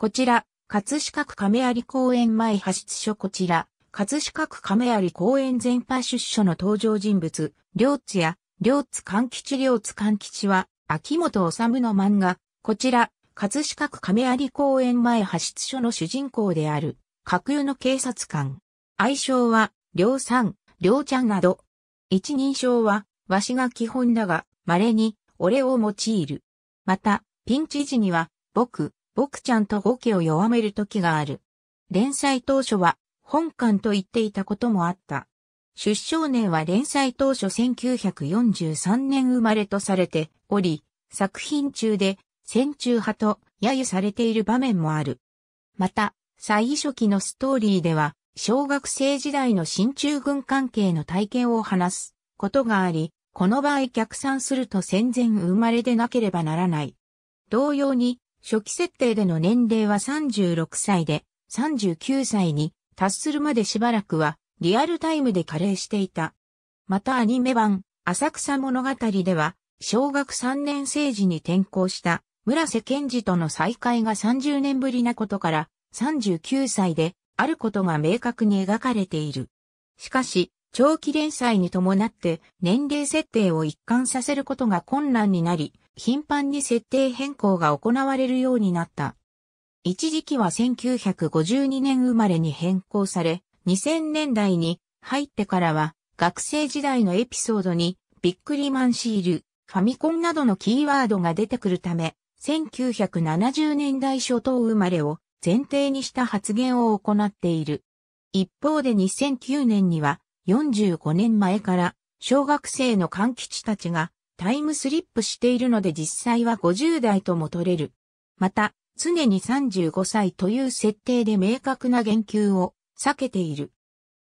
こちら、葛飾区亀有公園前派出所こちら、葛飾区亀有公園前派出所の登場人物、両津や、両津勘吉両津勘吉は、秋元治の漫画、こちら、葛飾区亀有公園前派出所の主人公である、架空の警察官。愛称は、両さん、両ちゃんなど。一人称は、わしが基本だが、稀に、俺を用いる。また、ピンチ時には、僕、僕ちゃんと語家を弱める時がある。連載当初は本館と言っていたこともあった。出生年は連載当初1943年生まれとされており、作品中で戦中派と揶揄されている場面もある。また、最初期のストーリーでは、小学生時代の新中軍関係の体験を話すことがあり、この場合逆算すると戦前生まれでなければならない。同様に、初期設定での年齢は36歳で、39歳に達するまでしばらくはリアルタイムで加齢していた。またアニメ版、浅草物語では、小学3年生時に転校した村瀬健二との再会が30年ぶりなことから、39歳であることが明確に描かれている。しかし、長期連載に伴って年齢設定を一貫させることが困難になり、頻繁に設定変更が行われるようになった。一時期は1952年生まれに変更され、2000年代に入ってからは学生時代のエピソードにビックリマンシール、ファミコンなどのキーワードが出てくるため、1970年代初頭生まれを前提にした発言を行っている。一方で2009年には45年前から小学生の柑橘たちがタイムスリップしているので実際は50代とも取れる。また、常に35歳という設定で明確な言及を避けている。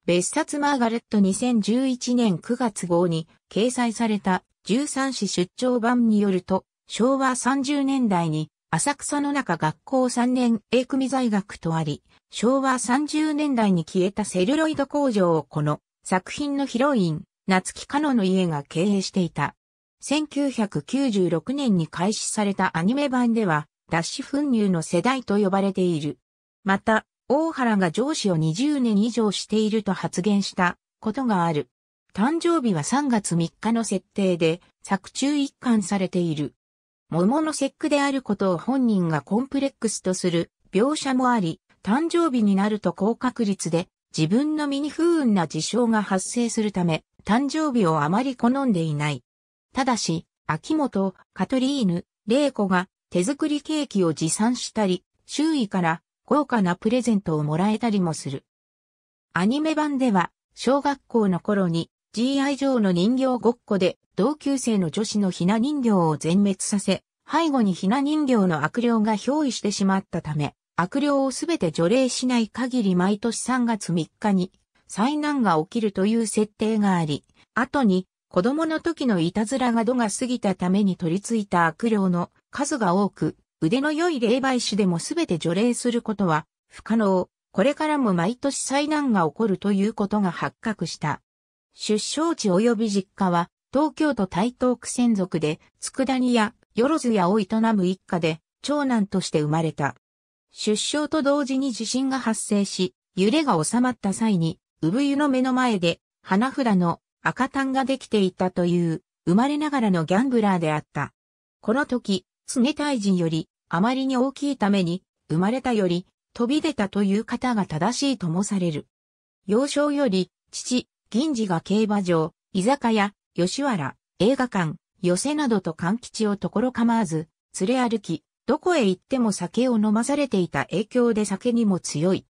別冊マーガレット2011年9月号に掲載された13市出張版によると、昭和30年代に浅草の中学校3年 A 組在学とあり、昭和30年代に消えたセルロイド工場をこの作品のヒロイン、夏木カのの家が経営していた。1996年に開始されたアニメ版では、脱脂粉乳の世代と呼ばれている。また、大原が上司を20年以上していると発言したことがある。誕生日は3月3日の設定で、作中一貫されている。桃の節句であることを本人がコンプレックスとする描写もあり、誕生日になると高確率で自分の身に不運な事象が発生するため、誕生日をあまり好んでいない。ただし、秋元、カトリーヌ、玲子が手作りケーキを持参したり、周囲から豪華なプレゼントをもらえたりもする。アニメ版では、小学校の頃に G.I. 上の人形ごっこで同級生の女子のひな人形を全滅させ、背後にひな人形の悪霊が憑依してしまったため、悪霊をすべて除霊しない限り毎年3月3日に災難が起きるという設定があり、後に子供の時のいたずらが度が過ぎたために取り付いた悪霊の数が多く、腕の良い霊媒師でも全て除霊することは不可能。これからも毎年災難が起こるということが発覚した。出生地及び実家は東京都台東区専属で、佃煮やよろずやを営む一家で、長男として生まれた。出生と同時に地震が発生し、揺れが収まった際に、産湯の目の前で、花札の赤単ができていたという、生まれながらのギャンブラーであった。この時、常大臣より、あまりに大きいために、生まれたより、飛び出たという方が正しいともされる。幼少より、父、銀次が競馬場、居酒屋、吉原、映画館、寄せなどと勘吉を所構わず、連れ歩き、どこへ行っても酒を飲まされていた影響で酒にも強い。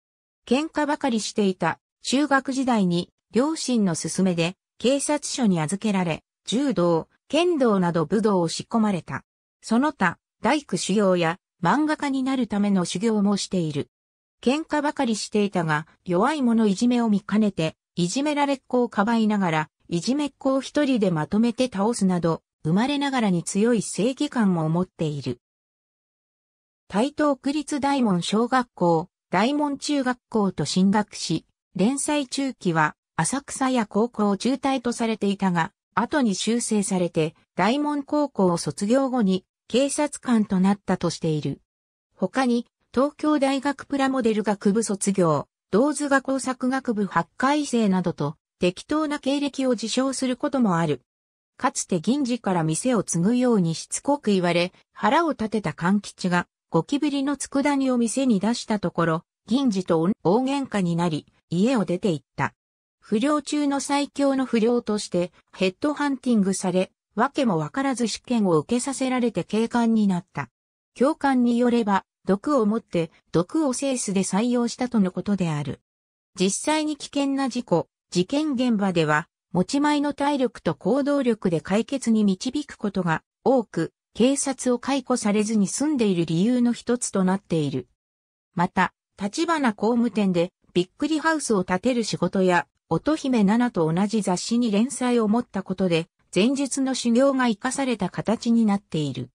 喧嘩ばかりしていた中学時代に両親の勧めで警察署に預けられ、柔道、剣道など武道を仕込まれた。その他、大工修行や漫画家になるための修行もしている。喧嘩ばかりしていたが、弱い者いじめを見かねて、いじめられっ子をかばいながら、いじめっ子を一人でまとめて倒すなど、生まれながらに強い正義感も持っている。台東区立大門小学校、大門中学校と進学し、連載中期は浅草や高校を中退とされていたが、後に修正されて、大門高校を卒業後に、警察官となったとしている。他に、東京大学プラモデル学部卒業、同図画工作学部8回生などと、適当な経歴を自称することもある。かつて銀次から店を継ぐようにしつこく言われ、腹を立てた勘吉が、ゴキブリの佃煮を店に出したところ、銀次と大喧嘩になり、家を出て行った。不良中の最強の不良としてヘッドハンティングされ、わけもわからず試験を受けさせられて警官になった。教官によれば、毒を持って毒をセースで採用したとのことである。実際に危険な事故、事件現場では、持ち前の体力と行動力で解決に導くことが多く、警察を解雇されずに済んでいる理由の一つとなっている。また、立花工務店でびっくりハウスを建てる仕事や乙姫奈々と同じ雑誌に連載を持ったことで、前述の修行が活かされた形になっている。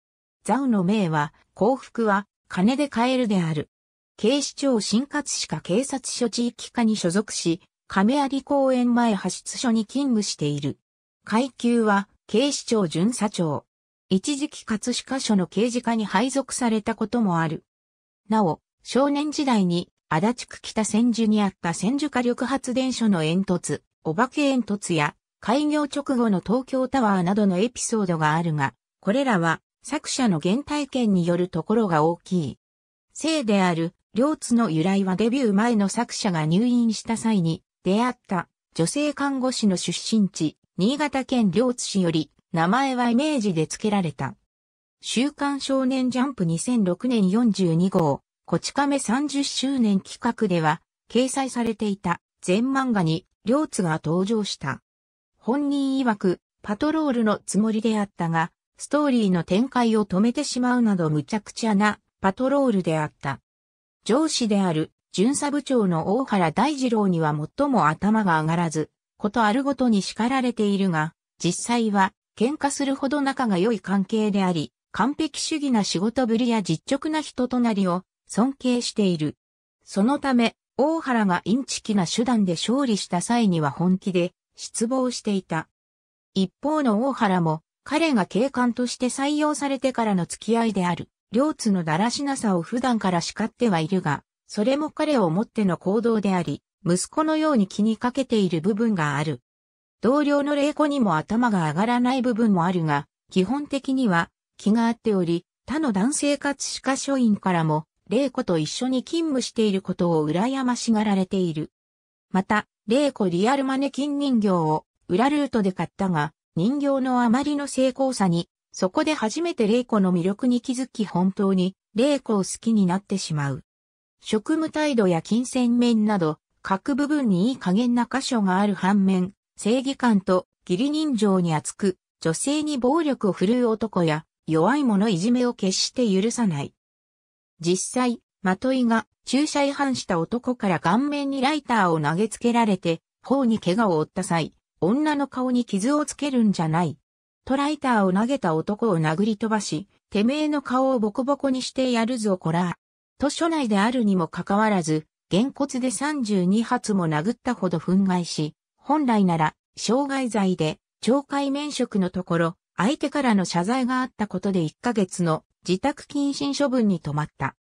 ザウの名は、幸福は、金で買えるである。警視庁新葛飾警察署地域課に所属し、亀有公園前派出所に勤務している。階級は、警視庁巡査長。一時期葛飾署の刑事課に配属されたこともある。なお、少年時代に足立区北千住にあった千住火力発電所の煙突、お化け煙突や、開業直後の東京タワーなどのエピソードがあるが、これらは作者の原体験によるところが大きい。生である、両津の由来はデビュー前の作者が入院した際に出会った女性看護師の出身地、新潟県両津市より名前はイメージで付けられた。週刊少年ジャンプ2006年42号、こち亀30周年企画では、掲載されていた全漫画に、両津が登場した。本人曰く、パトロールのつもりであったが、ストーリーの展開を止めてしまうなど無茶苦茶なパトロールであった。上司である巡査部長の大原大二郎には最も頭が上がらず、ことあるごとに叱られているが、実際は喧嘩するほど仲が良い関係であり、完璧主義な仕事ぶりや実直な人となりを尊敬している。そのため、大原がインチキな手段で勝利した際には本気で失望していた。一方の大原も、彼が警官として採用されてからの付き合いである、両津のだらしなさを普段から叱ってはいるが、それも彼をもっての行動であり、息子のように気にかけている部分がある。同僚の霊子にも頭が上がらない部分もあるが、基本的には気が合っており、他の男性つ歯科書院からも玲子と一緒に勤務していることを羨ましがられている。また、玲子リアルマネキン人形を裏ルートで買ったが、人形のあまりの成功さに、そこで初めて玲子の魅力に気づき本当に玲子を好きになってしまう。職務態度や金銭面など、各部分にいい加減な箇所がある反面、正義感と義理人情に厚く、女性に暴力を振るう男や、弱い者いじめを決して許さない。実際、まといが駐車違反した男から顔面にライターを投げつけられて、頬に怪我を負った際、女の顔に傷をつけるんじゃない。とライターを投げた男を殴り飛ばし、てめえの顔をボコボコにしてやるぞこら。と書内であるにもかかわらず、原骨で32発も殴ったほど憤慨し、本来なら、傷害罪で懲戒免職のところ、相手からの謝罪があったことで1ヶ月の自宅謹慎処分に止まった。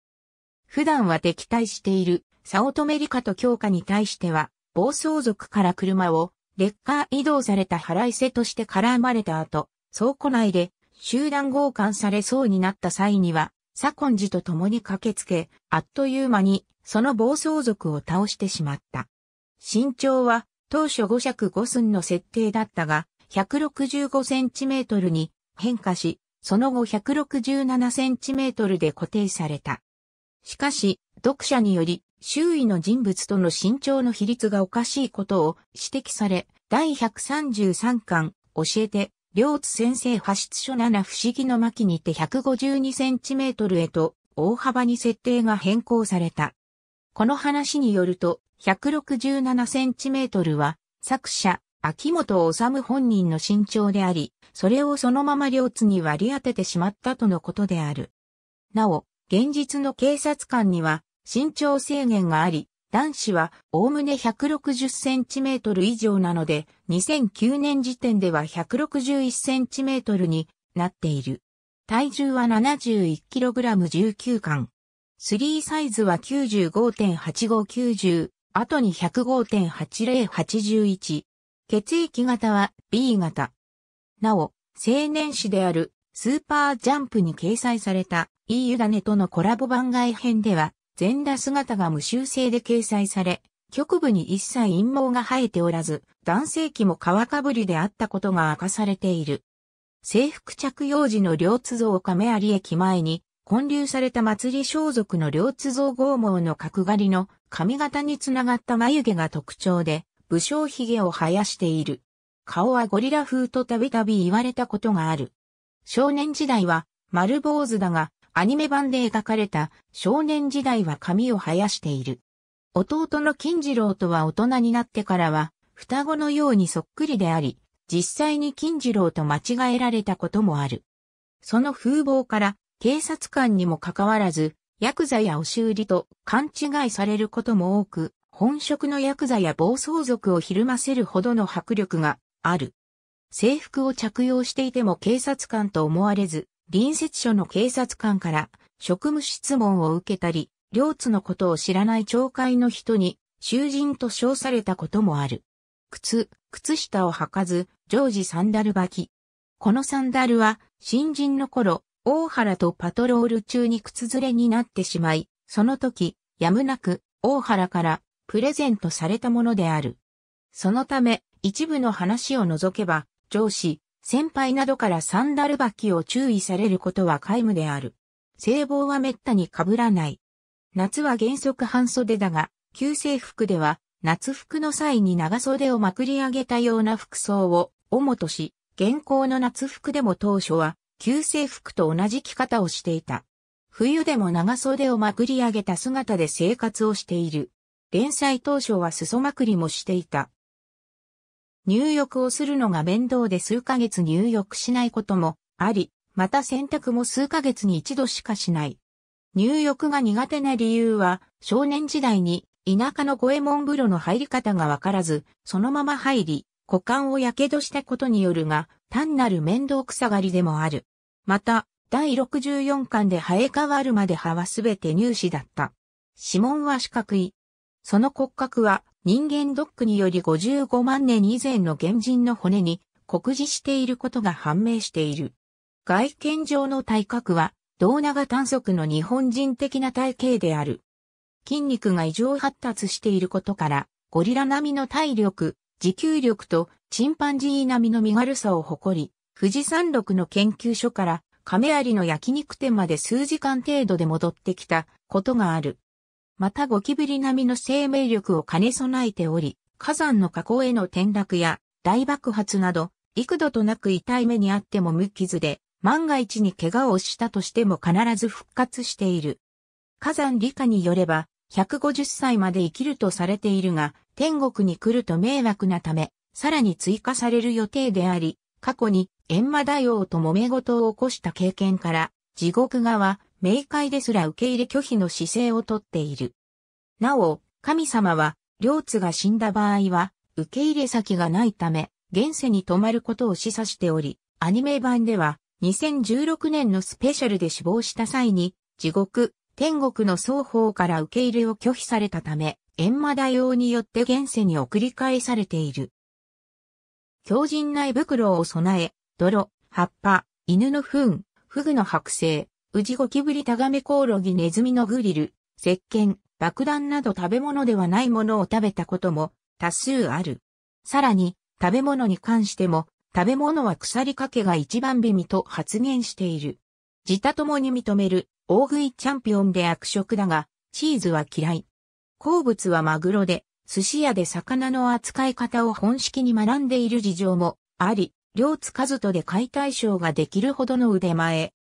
普段は敵対している、サオトメリカと強化に対しては、暴走族から車を、レッカー移動された腹いせとして絡まれた後、倉庫内で集団強姦されそうになった際には、左近寺と共に駆けつけ、あっという間にその暴走族を倒してしまった。身長は当初5尺5寸の設定だったが、165センチメートルに変化し、その後 167cm で固定された。しかし、読者により、周囲の人物との身長の比率がおかしいことを指摘され、第133巻、教えて、両津先生派出所7不思議の巻にて 152cm へと、大幅に設定が変更された。この話によると、167センチメートルは、作者、秋元治本人の身長であり、それをそのまま両津に割り当ててしまったとのことである。なお、現実の警察官には身長制限があり、男子はおおむね160センチメートル以上なので、2009年時点では161センチメートルになっている。体重は7 1ラム1 9巻。3サイズは95.8590、後に105.8081。血液型は B 型。なお、青年誌であるスーパージャンプに掲載された E ユダネとのコラボ番外編では、全裸姿が無修正で掲載され、局部に一切陰謀が生えておらず、男性器も皮かぶりであったことが明かされている。制服着用時の両津像亀有駅前に、建立された祭り装束の両津像剛毛の角刈りの髪型につながった眉毛が特徴で、武将髭を生やしている。顔はゴリラ風とたびたび言われたことがある。少年時代は丸坊主だが、アニメ版で描かれた少年時代は髪を生やしている。弟の金次郎とは大人になってからは、双子のようにそっくりであり、実際に金次郎と間違えられたこともある。その風貌から、警察官にもかかわらず、ヤクザや押し売りと勘違いされることも多く、本職のヤクザや暴走族をひるませるほどの迫力がある。制服を着用していても警察官と思われず、隣接署の警察官から職務質問を受けたり、両津のことを知らない町会の人に囚人と称されたこともある。靴、靴下を履かず、常時サンダル履き。このサンダルは、新人の頃、大原とパトロール中に靴ずれになってしまい、その時、やむなく、大原からプレゼントされたものである。そのため、一部の話を除けば、上司、先輩などからサンダル履きを注意されることは皆無である。聖望は滅多に被らない。夏は原則半袖だが、旧制服では、夏服の際に長袖をまくり上げたような服装を、主とし、現行の夏服でも当初は、旧制服と同じ着方をしていた。冬でも長袖をまくり上げた姿で生活をしている。連載当初は裾まくりもしていた。入浴をするのが面倒で数ヶ月入浴しないこともあり、また洗濯も数ヶ月に一度しかしない。入浴が苦手な理由は、少年時代に田舎の五右衛門風呂の入り方がわからず、そのまま入り、股間を火傷したことによるが、単なる面倒くさがりでもある。また、第64巻で生え変わるまで葉はすべて乳歯だった。指紋は四角い、その骨格は人間ドックにより55万年以前の原人の骨に酷似していることが判明している。外見上の体格は、胴長短足の日本人的な体型である。筋肉が異常発達していることから、ゴリラ並みの体力、持久力とチンパンジー並みの身軽さを誇り、富士山麓の研究所から亀有の焼肉店まで数時間程度で戻ってきたことがある。またゴキブリ並みの生命力を兼ね備えており、火山の火口への転落や大爆発など、幾度となく痛い目にあっても無傷で、万が一に怪我をしたとしても必ず復活している。火山理科によれば、150歳まで生きるとされているが、天国に来ると迷惑なため、さらに追加される予定であり、過去に閻魔大王と揉め事を起こした経験から、地獄側、冥界ですら受け入れ拒否の姿勢をとっている。なお、神様は、両津が死んだ場合は、受け入れ先がないため、現世に泊まることを示唆しており、アニメ版では、2016年のスペシャルで死亡した際に、地獄、天国の双方から受け入れを拒否されたため、縁魔大王によって現世に送り返されている。強靭内袋を備え、泥、葉っぱ、犬の糞、フグの剥製、ウジゴキブリタガメコオロギネズミのグリル、石鹸、爆弾など食べ物ではないものを食べたことも多数ある。さらに、食べ物に関しても、食べ物は腐りかけが一番微味と発言している。自他ともに認める大食いチャンピオンで悪食だが、チーズは嫌い。好物はマグロで、寿司屋で魚の扱い方を本式に学んでいる事情もあり、両津和人で解体ショーができるほどの腕前。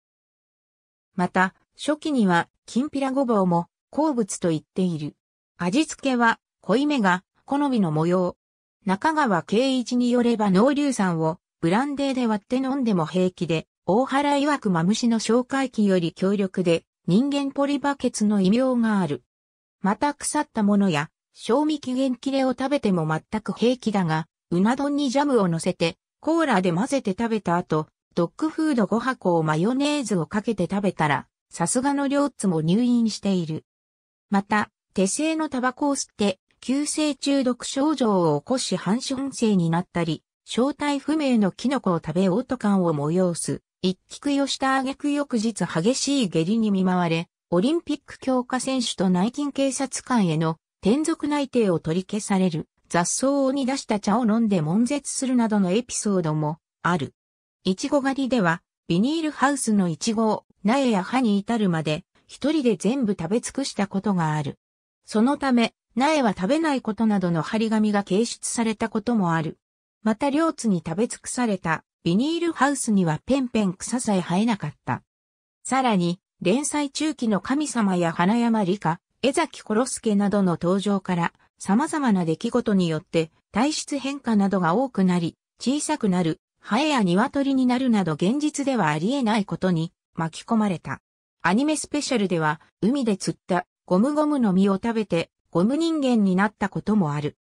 また、初期には、きんぴらごぼうも、好物と言っている。味付けは、濃いめが、好みの模様。中川圭一によれば農硫酸を、ブランデーで割って飲んでも平気で、大原曰くマムシの紹介器より強力で、人間ポリバケツの異名がある。また腐ったものや、賞味期限切れを食べても全く平気だが、うな丼にジャムを乗せて、コーラで混ぜて食べた後、ドッグフード5箱をマヨネーズをかけて食べたら、さすがの両つも入院している。また、手製のタバコを吸って、急性中毒症状を起こし半本性になったり、正体不明のキノコを食べオート感を催す、一気食いをした挙句翌日激しい下痢に見舞われ、オリンピック強化選手と内勤警察官への転属内定を取り消される、雑草を煮出した茶を飲んで悶絶するなどのエピソードもある。いちご狩りでは、ビニールハウスのいちごを苗や葉に至るまで、一人で全部食べ尽くしたことがある。そのため、苗は食べないことなどの張り紙が掲出されたこともある。また両津に食べ尽くされたビニールハウスにはペンペン草さえ生えなかった。さらに、連載中期の神様や花山理科、江崎コロスケなどの登場から、様々な出来事によって体質変化などが多くなり、小さくなる、ハエや鶏になるなど現実ではありえないことに巻き込まれた。アニメスペシャルでは、海で釣ったゴムゴムの実を食べて、ゴム人間になったこともある。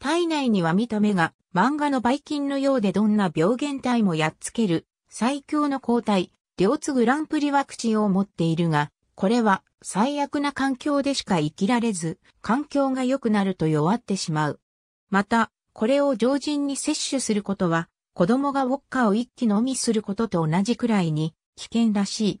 体内には見た目が漫画のバイキンのようでどんな病原体もやっつける最強の抗体、両津グランプリワクチンを持っているが、これは最悪な環境でしか生きられず、環境が良くなると弱ってしまう。また、これを常人に摂取することは子供がウォッカを一気飲みすることと同じくらいに危険らしい。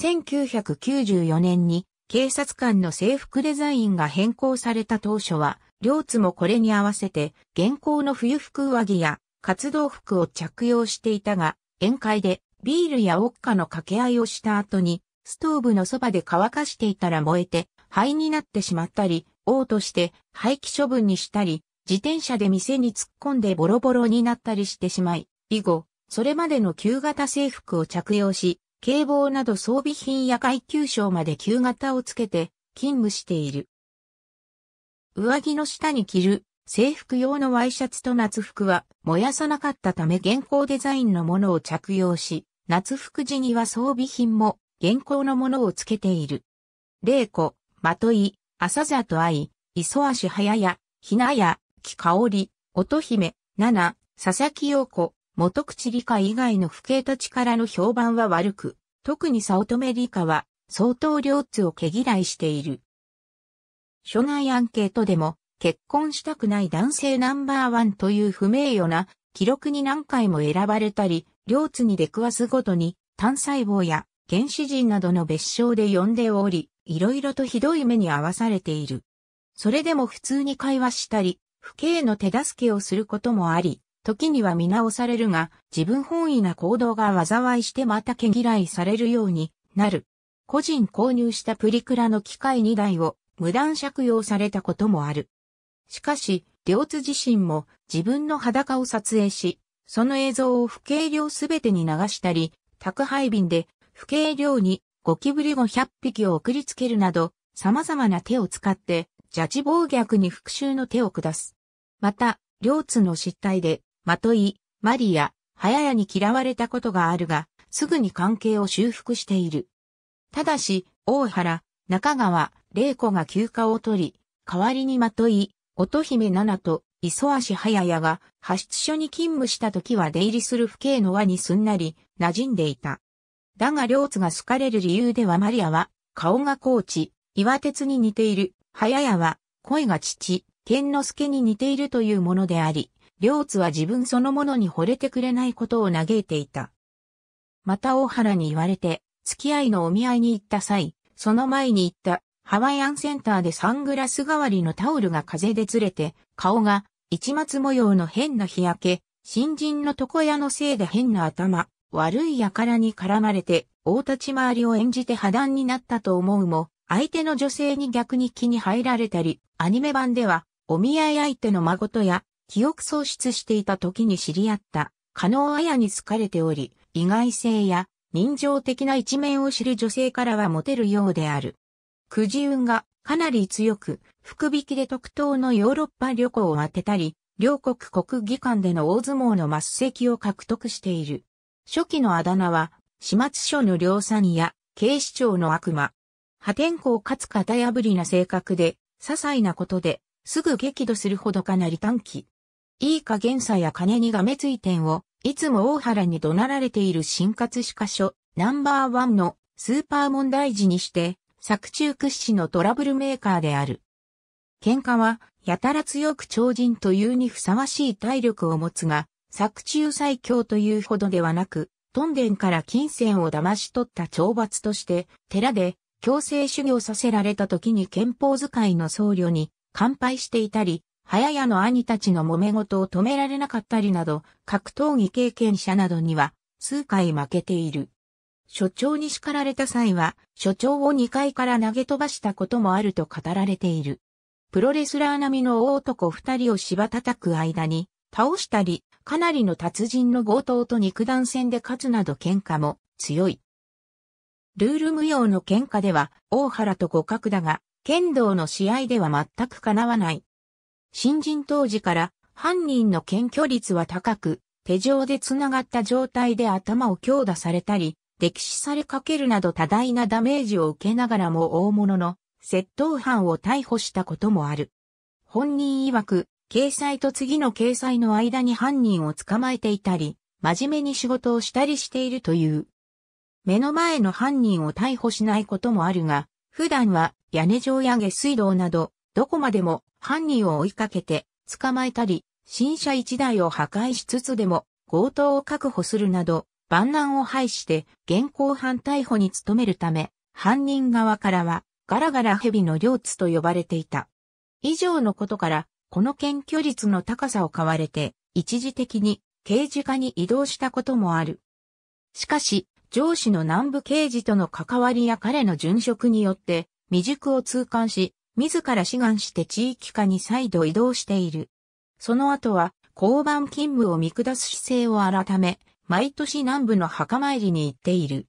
1994年に警察官の制服デザインが変更された当初は、両津もこれに合わせて現行の冬服上着や活動服を着用していたが、宴会でビールやウォッカの掛け合いをした後に、ストーブのそばで乾かしていたら燃えて灰になってしまったり、王として廃棄処分にしたり、自転車で店に突っ込んでボロボロになったりしてしまい、以後、それまでの旧型制服を着用し、警棒など装備品や階級賞まで旧型をつけて勤務している。上着の下に着る制服用のワイシャツと夏服は燃やさなかったため現行デザインのものを着用し、夏服時には装備品も現行のものをつけている。霊子、まとい、朝座と愛、磯足早や、ひなや、木香織、乙姫、七、佐々木陽子、元口理科以外の父兄たちからの評判は悪く、特に早乙女理科は相当両津を毛嫌いしている。所内アンケートでも、結婚したくない男性ナンバーワンという不名誉な記録に何回も選ばれたり、両津に出くわすごとに、単細胞や原始人などの別称で呼んでおり、いろいろとひどい目に遭わされている。それでも普通に会話したり、不敬の手助けをすることもあり、時には見直されるが、自分本位な行動が災いしてまた毛嫌いされるようになる。個人購入したプリクラの機械2台を無断借用されたこともある。しかし、両津自身も自分の裸を撮影し、その映像を不敬量すべてに流したり、宅配便で不敬量にゴキブリ500匹を送りつけるなど、様々な手を使って邪智暴虐に復讐の手を下す。また、両津の失態で、まとい、マリア、早屋に嫌われたことがあるが、すぐに関係を修復している。ただし、大原、中川、玲子が休暇を取り、代わりにまとい、乙姫奈々と磯足早屋が派出所に勤務した時は出入りする父兄の輪にすんなり馴染んでいた。だが両津が好かれる理由ではマリアは顔が高知、岩鉄に似ている早屋は、声が父、健之助に似ているというものであり、両津は自分そのものに惚れてくれないことを嘆いていた。また大原に言われて、付き合いのお見合いに行った際、その前に行ったハワイアンセンターでサングラス代わりのタオルが風でずれて、顔が市松模様の変な日焼け、新人の床屋のせいで変な頭、悪い輩に絡まれて、大立ち回りを演じて破談になったと思うも、相手の女性に逆に気に入られたり、アニメ版では、お見合い相手の孫とや、記憶喪失していた時に知り合った、加納綾に好かれており、意外性や人情的な一面を知る女性からはモテるようである。くじ運がかなり強く、福引きで特等のヨーロッパ旅行を当てたり、両国国技館での大相撲の末席を獲得している。初期のあだ名は、始末書の量産や、警視庁の悪魔、破天荒かつ型破りな性格で、些細なことで、すぐ激怒するほどかなり短期。いい加減さや金にがめつい点を、いつも大原に怒鳴られている新活し科所、ナンバーワンのスーパー問題児にして、作中屈指のトラブルメーカーである。喧嘩は、やたら強く超人というにふさわしい体力を持つが、作中最強というほどではなく、トンデンから金銭を騙し取った懲罰として、寺で強制修行させられた時に憲法使いの僧侶に乾杯していたり、早屋の兄たちの揉め事を止められなかったりなど、格闘技経験者などには数回負けている。所長に叱られた際は、所長を2階から投げ飛ばしたこともあると語られている。プロレスラー並みの大男2人を芝叩く間に、倒したり、かなりの達人の強盗と肉弾戦で勝つなど喧嘩も強い。ルール無用の喧嘩では大原と互角だが、剣道の試合では全く叶わない。新人当時から犯人の検挙率は高く、手錠で繋がった状態で頭を強打されたり、溺死されかけるなど多大なダメージを受けながらも大物の窃盗犯を逮捕したこともある。本人曰く、掲載と次の掲載の間に犯人を捕まえていたり、真面目に仕事をしたりしているという。目の前の犯人を逮捕しないこともあるが、普段は屋根上や下水道など、どこまでも犯人を追いかけて捕まえたり、新車一台を破壊しつつでも強盗を確保するなど、万難を排して現行犯逮捕に努めるため、犯人側からはガラガラ蛇の領地と呼ばれていた。以上のことから、この検挙率の高さを買われて、一時的に刑事課に移動したこともある。しかし、上司の南部刑事との関わりや彼の殉職によって未熟を痛感し、自ら志願して地域化に再度移動している。その後は、交番勤務を見下す姿勢を改め、毎年南部の墓参りに行っている。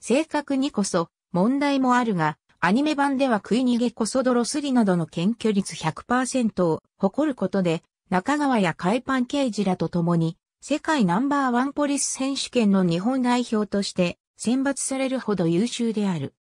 正確にこそ、問題もあるが、アニメ版では食い逃げこそ泥すりなどの検挙率100%を誇ることで、中川や海パン刑事らと共に世界ナンバーワンポリス選手権の日本代表として選抜されるほど優秀である。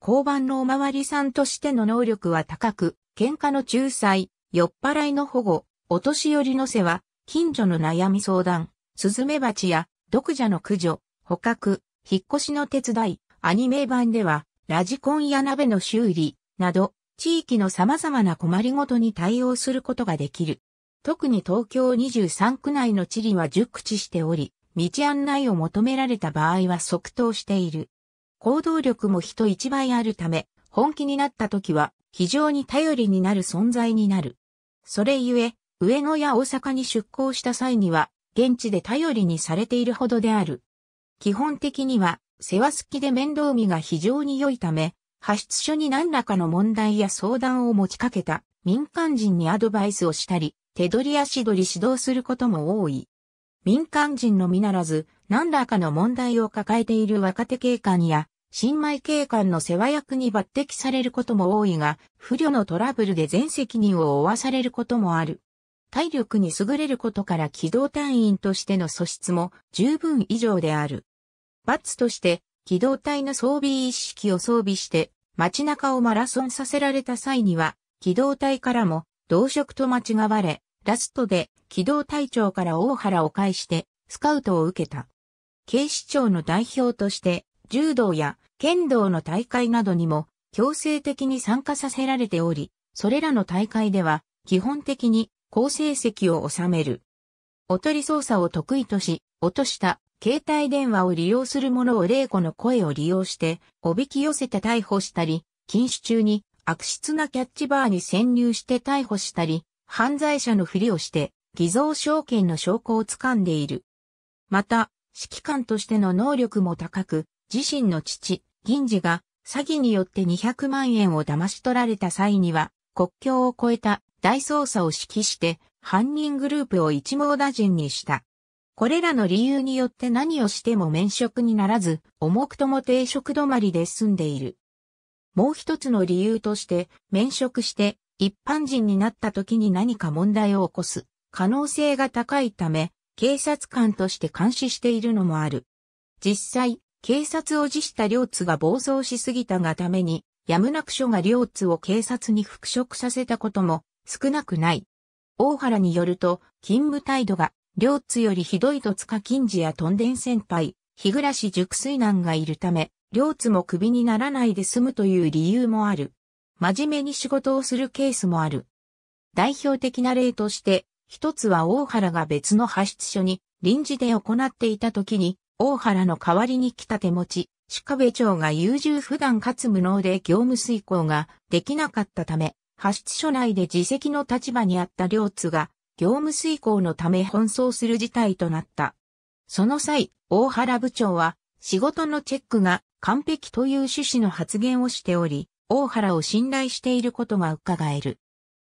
交番のおまわりさんとしての能力は高く、喧嘩の仲裁、酔っ払いの保護、お年寄りの世話、近所の悩み相談、スズメバチや毒蛇の駆除、捕獲、引っ越しの手伝い、アニメ版では、ラジコンや鍋の修理、など、地域の様々な困りごとに対応することができる。特に東京23区内の地理は熟知しており、道案内を求められた場合は即答している。行動力も人一倍あるため、本気になった時は非常に頼りになる存在になる。それゆえ、上野や大阪に出向した際には、現地で頼りにされているほどである。基本的には、世話好きで面倒見が非常に良いため、派出所に何らかの問題や相談を持ちかけた民間人にアドバイスをしたり、手取り足取り指導することも多い。民間人のみならず、何らかの問題を抱えている若手警官や、新米警官の世話役に抜擢されることも多いが、不慮のトラブルで全責任を負わされることもある。体力に優れることから機動隊員としての素質も十分以上である。罰として、機動隊の装備一式を装備して、街中をマラソンさせられた際には、機動隊からも、同職と間違われ、ラストで、機動隊長から大原を介して、スカウトを受けた。警視庁の代表として、柔道や剣道の大会などにも強制的に参加させられており、それらの大会では基本的に好成績を収める。おとり操作を得意とし、落とした携帯電話を利用する者を霊子の声を利用して、おびき寄せて逮捕したり、禁止中に悪質なキャッチバーに潜入して逮捕したり、犯罪者のふりをして、偽造証券の証拠を掴んでいる。また、指揮官としての能力も高く、自身の父、銀次が詐欺によって200万円を騙し取られた際には、国境を越えた大捜査を指揮して、犯人グループを一網打尽にした。これらの理由によって何をしても免職にならず、重くとも定職止まりで済んでいる。もう一つの理由として、免職して一般人になった時に何か問題を起こす可能性が高いため、警察官として監視しているのもある。実際、警察を辞した両津が暴走しすぎたがために、やむなく署が両津を警察に復職させたことも少なくない。大原によると、勤務態度が両津よりひどいと塚金次やとんでん先輩、日暮熟水難がいるため、両津もクビにならないで済むという理由もある。真面目に仕事をするケースもある。代表的な例として、一つは大原が別の派出所に臨時で行っていた時に、大原の代わりに来た手持ち、鹿部長が優柔不断かつ無能で業務遂行ができなかったため、派出所内で自責の立場にあった両津が、業務遂行のため奔走する事態となった。その際、大原部長は、仕事のチェックが完璧という趣旨の発言をしており、大原を信頼していることが伺える。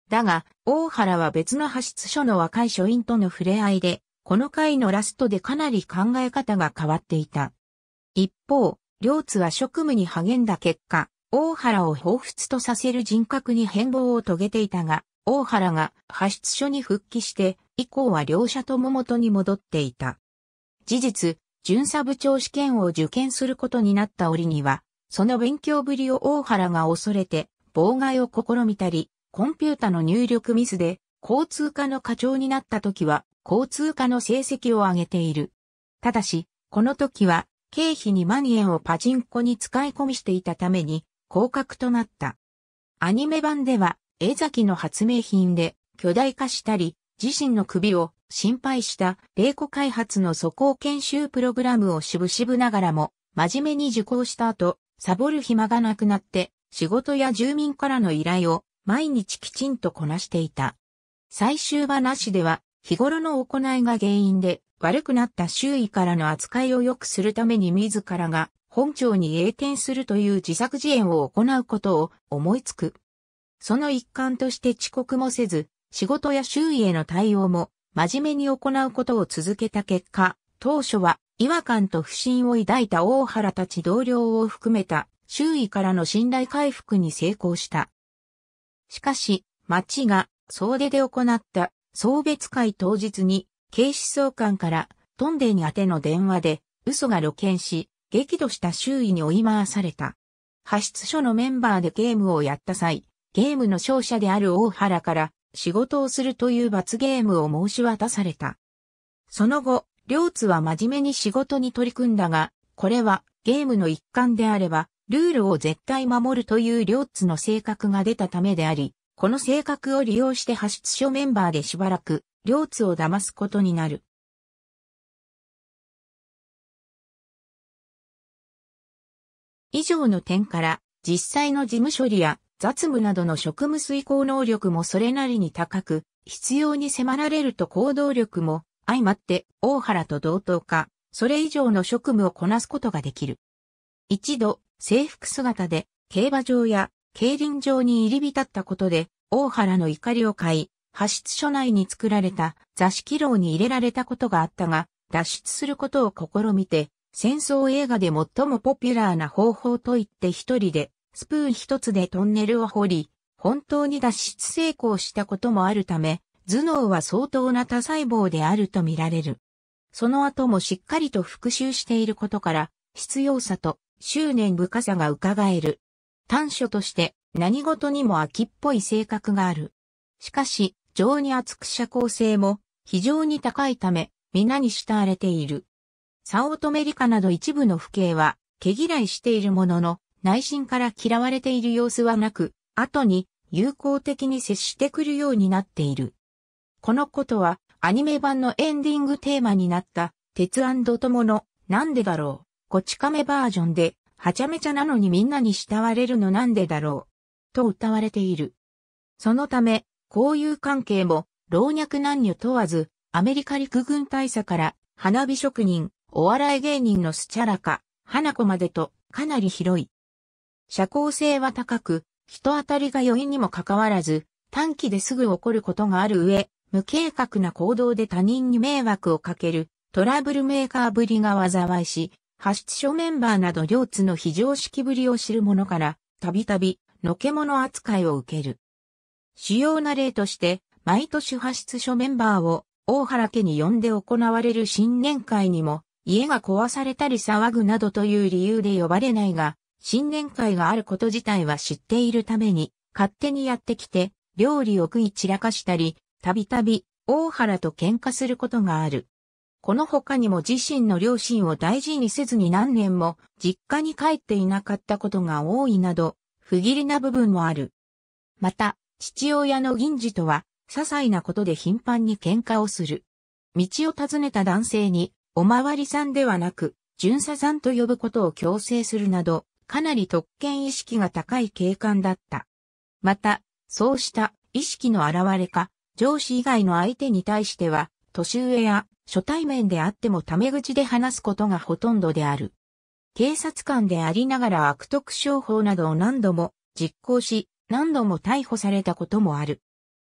だが、大原は別の派出所の若い書院との触れ合いで、この回のラストでかなり考え方が変わっていた。一方、両津は職務に励んだ結果、大原を彷彿とさせる人格に変貌を遂げていたが、大原が派出所に復帰して、以降は両者とも元に戻っていた。事実、巡査部長試験を受験することになった折には、その勉強ぶりを大原が恐れて、妨害を試みたり、コンピュータの入力ミスで、交通課の課長になった時は、交通課の成績を上げている。ただし、この時は、経費2万円をパチンコに使い込みしていたために、降格となった。アニメ版では、江崎の発明品で、巨大化したり、自身の首を心配した米子開発の素行研修プログラムを渋々ながらも、真面目に受講した後、サボる暇がなくなって、仕事や住民からの依頼を毎日きちんとこなしていた。最終話では、日頃の行いが原因で悪くなった周囲からの扱いを良くするために自らが本庁に栄転するという自作自演を行うことを思いつく。その一環として遅刻もせず、仕事や周囲への対応も真面目に行うことを続けた結果、当初は違和感と不信を抱いた大原たち同僚を含めた周囲からの信頼回復に成功した。しかし、町が総出で行った送別会当日に、警視総監からトンデに宛ての電話で嘘が露見し、激怒した周囲に追い回された。派出所のメンバーでゲームをやった際、ゲームの勝者である大原から仕事をするという罰ゲームを申し渡された。その後、両津は真面目に仕事に取り組んだが、これはゲームの一環であれば、ルールを絶対守るという両津の性格が出たためであり、この性格を利用して派出所メンバーでしばらく、両津を騙すことになる。以上の点から、実際の事務処理や雑務などの職務遂行能力もそれなりに高く、必要に迫られると行動力も相まって大原と同等か、それ以上の職務をこなすことができる。一度、制服姿で、競馬場や競輪場に入り浸ったことで、大原の怒りを買い、派出所内に作られた座敷牢に入れられたことがあったが、脱出することを試みて、戦争映画で最もポピュラーな方法といって一人で、スプーン一つでトンネルを掘り、本当に脱出成功したこともあるため、頭脳は相当な多細胞であると見られる。その後もしっかりと復習していることから、必要さと執念深さが伺える。短所として何事にも秋っぽい性格がある。しかし、情に厚く社交性も非常に高いため、皆に慕われている。サオトメリカなど一部の父兄は、毛嫌いしているものの、内心から嫌われている様子はなく、後に友好的に接してくるようになっている。このことはアニメ版のエンディングテーマになった鉄友のなんでだろうこち亀バージョンではちゃめちゃなのにみんなに慕われるのなんでだろうと歌われている。そのため、交友関係も老若男女問わずアメリカ陸軍大佐から花火職人、お笑い芸人のスチャラカ、花子までとかなり広い。社交性は高く、人当たりが良いにもかかわらず、短期ですぐ起こることがある上、無計画な行動で他人に迷惑をかける、トラブルメーカーぶりが災いし、派出所メンバーなど両津の非常識ぶりを知る者から、たびたび、のけ者扱いを受ける。主要な例として、毎年派出所メンバーを大原家に呼んで行われる新年会にも、家が壊されたり騒ぐなどという理由で呼ばれないが、新年会があること自体は知っているために、勝手にやってきて、料理を食い散らかしたり、たびたび大原と喧嘩することがある。この他にも自身の両親を大事にせずに何年も実家に帰っていなかったことが多いなど、不義理な部分もある。また、父親の銀次とは、些細なことで頻繁に喧嘩をする。道を尋ねた男性に、おまわりさんではなく、巡査さんと呼ぶことを強制するなど、かなり特権意識が高い警官だった。また、そうした意識の現れか、上司以外の相手に対しては、年上や初対面であってもタメ口で話すことがほとんどである。警察官でありながら悪徳商法などを何度も実行し、何度も逮捕されたこともある。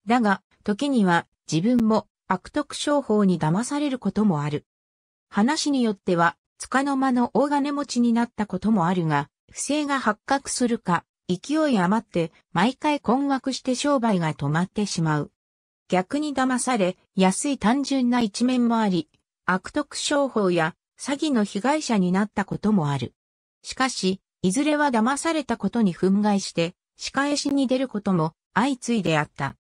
だが、時には自分も悪徳商法に騙されることもある。話によっては、束の間の大金持ちになったこともあるが、不正が発覚するか、勢い余って毎回困惑して商売が止まってしまう。逆に騙され、安い単純な一面もあり、悪徳商法や詐欺の被害者になったこともある。しかし、いずれは騙されたことに憤慨して、仕返しに出ることも相次いであった。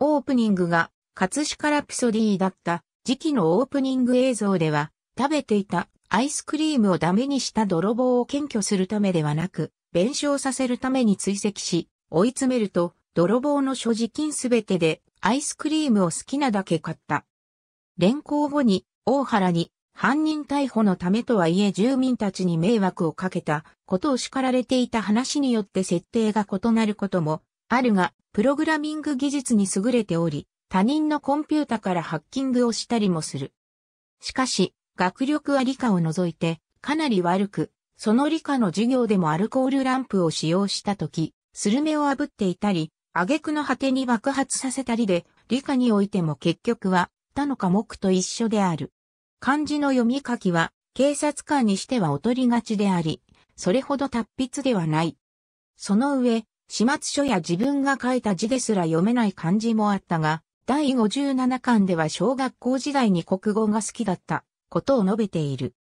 オープニングが、葛飾ラピソディだった時期のオープニング映像では、食べていたアイスクリームをダメにした泥棒を検挙するためではなく、弁償させるために追跡し、追い詰めると、泥棒の所持金すべてでアイスクリームを好きなだけ買った。連行後に、大原に、犯人逮捕のためとはいえ住民たちに迷惑をかけたことを叱られていた話によって設定が異なることもあるが、プログラミング技術に優れており、他人のコンピュータからハッキングをしたりもする。しかし、学力は理科を除いて、かなり悪く、その理科の授業でもアルコールランプを使用した時、スルメを炙っていたり、挙句の果てに爆発させたりで、理科においても結局は他の科目と一緒である。漢字の読み書きは警察官にしては劣りがちであり、それほど達筆ではない。その上、始末書や自分が書いた字ですら読めない漢字もあったが、第57巻では小学校時代に国語が好きだったことを述べている。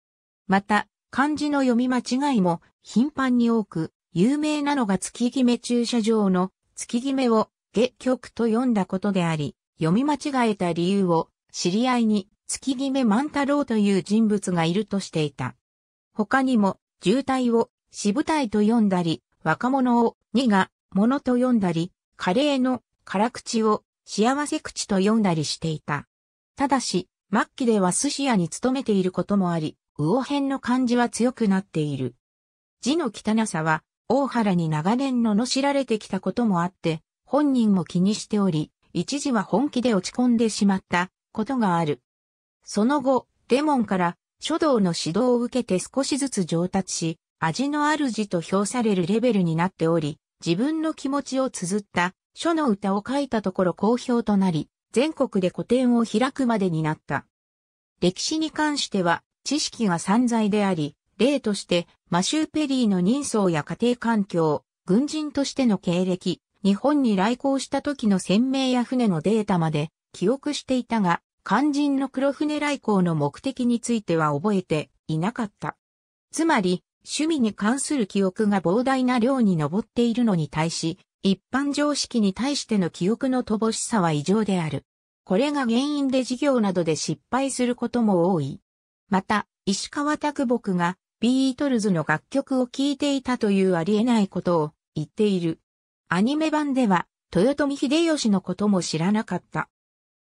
また、漢字の読み間違いも頻繁に多く、有名なのが月決め駐車場の月決めを下曲と読んだことであり、読み間違えた理由を知り合いに月決め万太郎という人物がいるとしていた。他にも、渋滞を死部隊と読んだり、若者をにが物と読んだり、カレーの辛口を幸せ口と読んだりしていた。ただし、末期では寿司屋に勤めていることもあり、魚辺の漢字は強くなっている。字の汚さは大原に長年の罵られてきたこともあって、本人も気にしており、一時は本気で落ち込んでしまったことがある。その後、デモンから書道の指導を受けて少しずつ上達し、味のある字と評されるレベルになっており、自分の気持ちを綴った書の歌を書いたところ好評となり、全国で個展を開くまでになった。歴史に関しては知識が散在であり、例として、マシューペリーの人相や家庭環境、軍人としての経歴、日本に来航した時の船名や船のデータまで記憶していたが、肝心の黒船来航の目的については覚えていなかった。つまり、趣味に関する記憶が膨大な量に上っているのに対し、一般常識に対しての記憶の乏しさは異常である。これが原因で事業などで失敗することも多い。また、石川拓木がビートルズの楽曲を聴いていたというありえないことを言っている。アニメ版では、豊臣秀吉のことも知らなかった。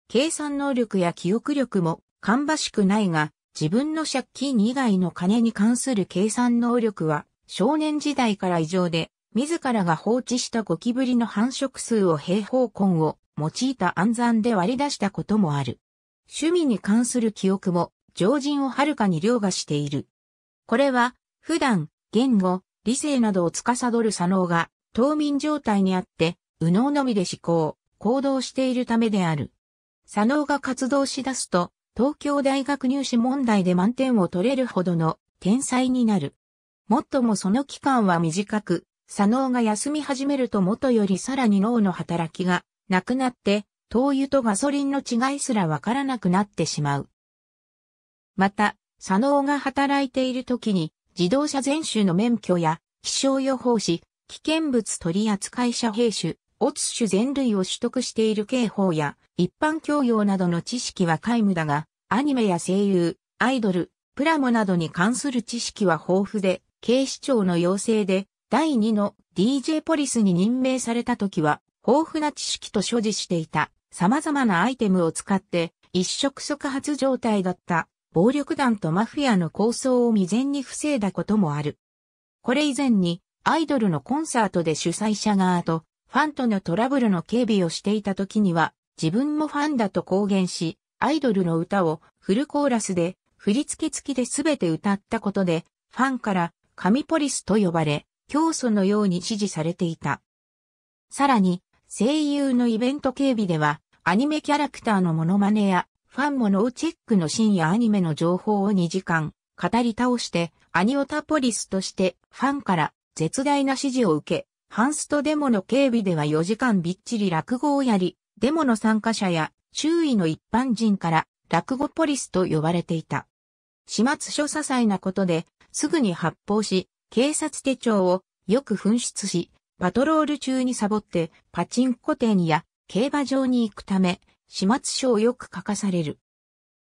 計算能力や記憶力も芳しくないが、自分の借金以外の金に関する計算能力は少年時代から異常で、自らが放置したゴキブリの繁殖数を平方根を用いた暗算で割り出したこともある。趣味に関する記憶も常人をはるかに凌駕している。これは、普段、言語、理性などを司る左脳が、冬眠状態にあって、右脳のみで思考、行動しているためである。左脳が活動し出すと、東京大学入試問題で満点を取れるほどの天才になる。もっともその期間は短く、左脳が休み始めると元よりさらに脳の働きがなくなって、灯油とガソリンの違いすらわからなくなってしまう。また、佐野が働いている時に、自動車全種の免許や、気象予報士、危険物取扱者兵種、オツ種全類を取得している刑法や、一般教養などの知識は皆無だが、アニメや声優、アイドル、プラモなどに関する知識は豊富で、警視庁の要請で、第2の DJ ポリスに任命された時は、豊富な知識と所持していた、様々なアイテムを使って、一触即発状態だった暴力団とマフィアの抗争を未然に防いだこともある。これ以前に、アイドルのコンサートで主催者側と、ファンとのトラブルの警備をしていた時には、自分もファンだと公言し、アイドルの歌をフルコーラスで、振り付け付きで全て歌ったことで、ファンから神ポリスと呼ばれ、教祖のように支持されていた。さらに、声優のイベント警備では、アニメキャラクターのモノマネやファンもノーチェックの深夜アニメの情報を2時間語り倒して、アニオタポリスとしてファンから絶大な支持を受け、ハンストデモの警備では4時間びっちり落語をやり、デモの参加者や周囲の一般人から落語ポリスと呼ばれていた。始末書些細なことで、すぐに発砲し、警察手帳をよく紛失し、パトロール中にサボってパチンコ店や競馬場に行くため、始末書をよく書かされる。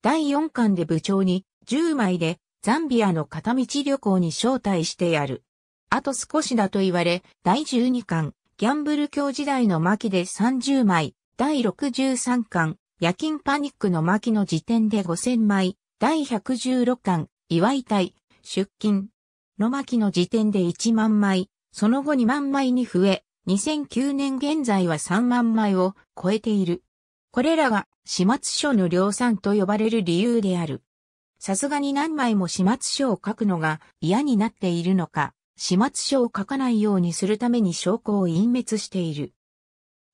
第4巻で部長に10枚でザンビアの片道旅行に招待してやる。あと少しだと言われ、第12巻、ギャンブル教時代の巻で30枚、第63巻、夜勤パニックの巻の時点で5000枚、第116巻、祝いたい、出勤の巻の時点で1万枚、その後2万枚に増え、2009年現在は3万枚を超えている。これらが始末書の量産と呼ばれる理由である。さすがに何枚も始末書を書くのが嫌になっているのか、始末書を書かないようにするために証拠を隠滅している。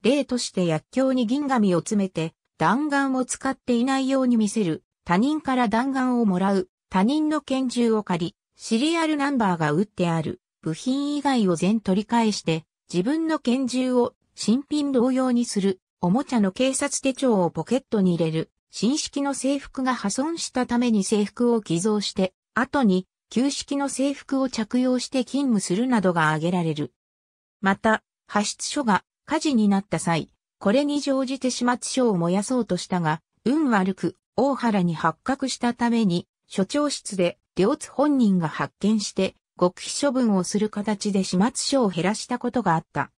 例として薬莢に銀紙を詰めて弾丸を使っていないように見せる、他人から弾丸をもらう、他人の拳銃を借り、シリアルナンバーが打ってある部品以外を全取り返して自分の拳銃を新品同様にするおもちゃの警察手帳をポケットに入れる、新式の制服が破損したために制服を寄贈して、後に旧式の制服を着用して勤務するなどが挙げられる。また、派出所が火事になった際、これに乗じて始末書を燃やそうとしたが、運悪く大原に発覚したために、所長室で両津本人が発見して、極秘処分をする形で始末書を減らしたことがあった。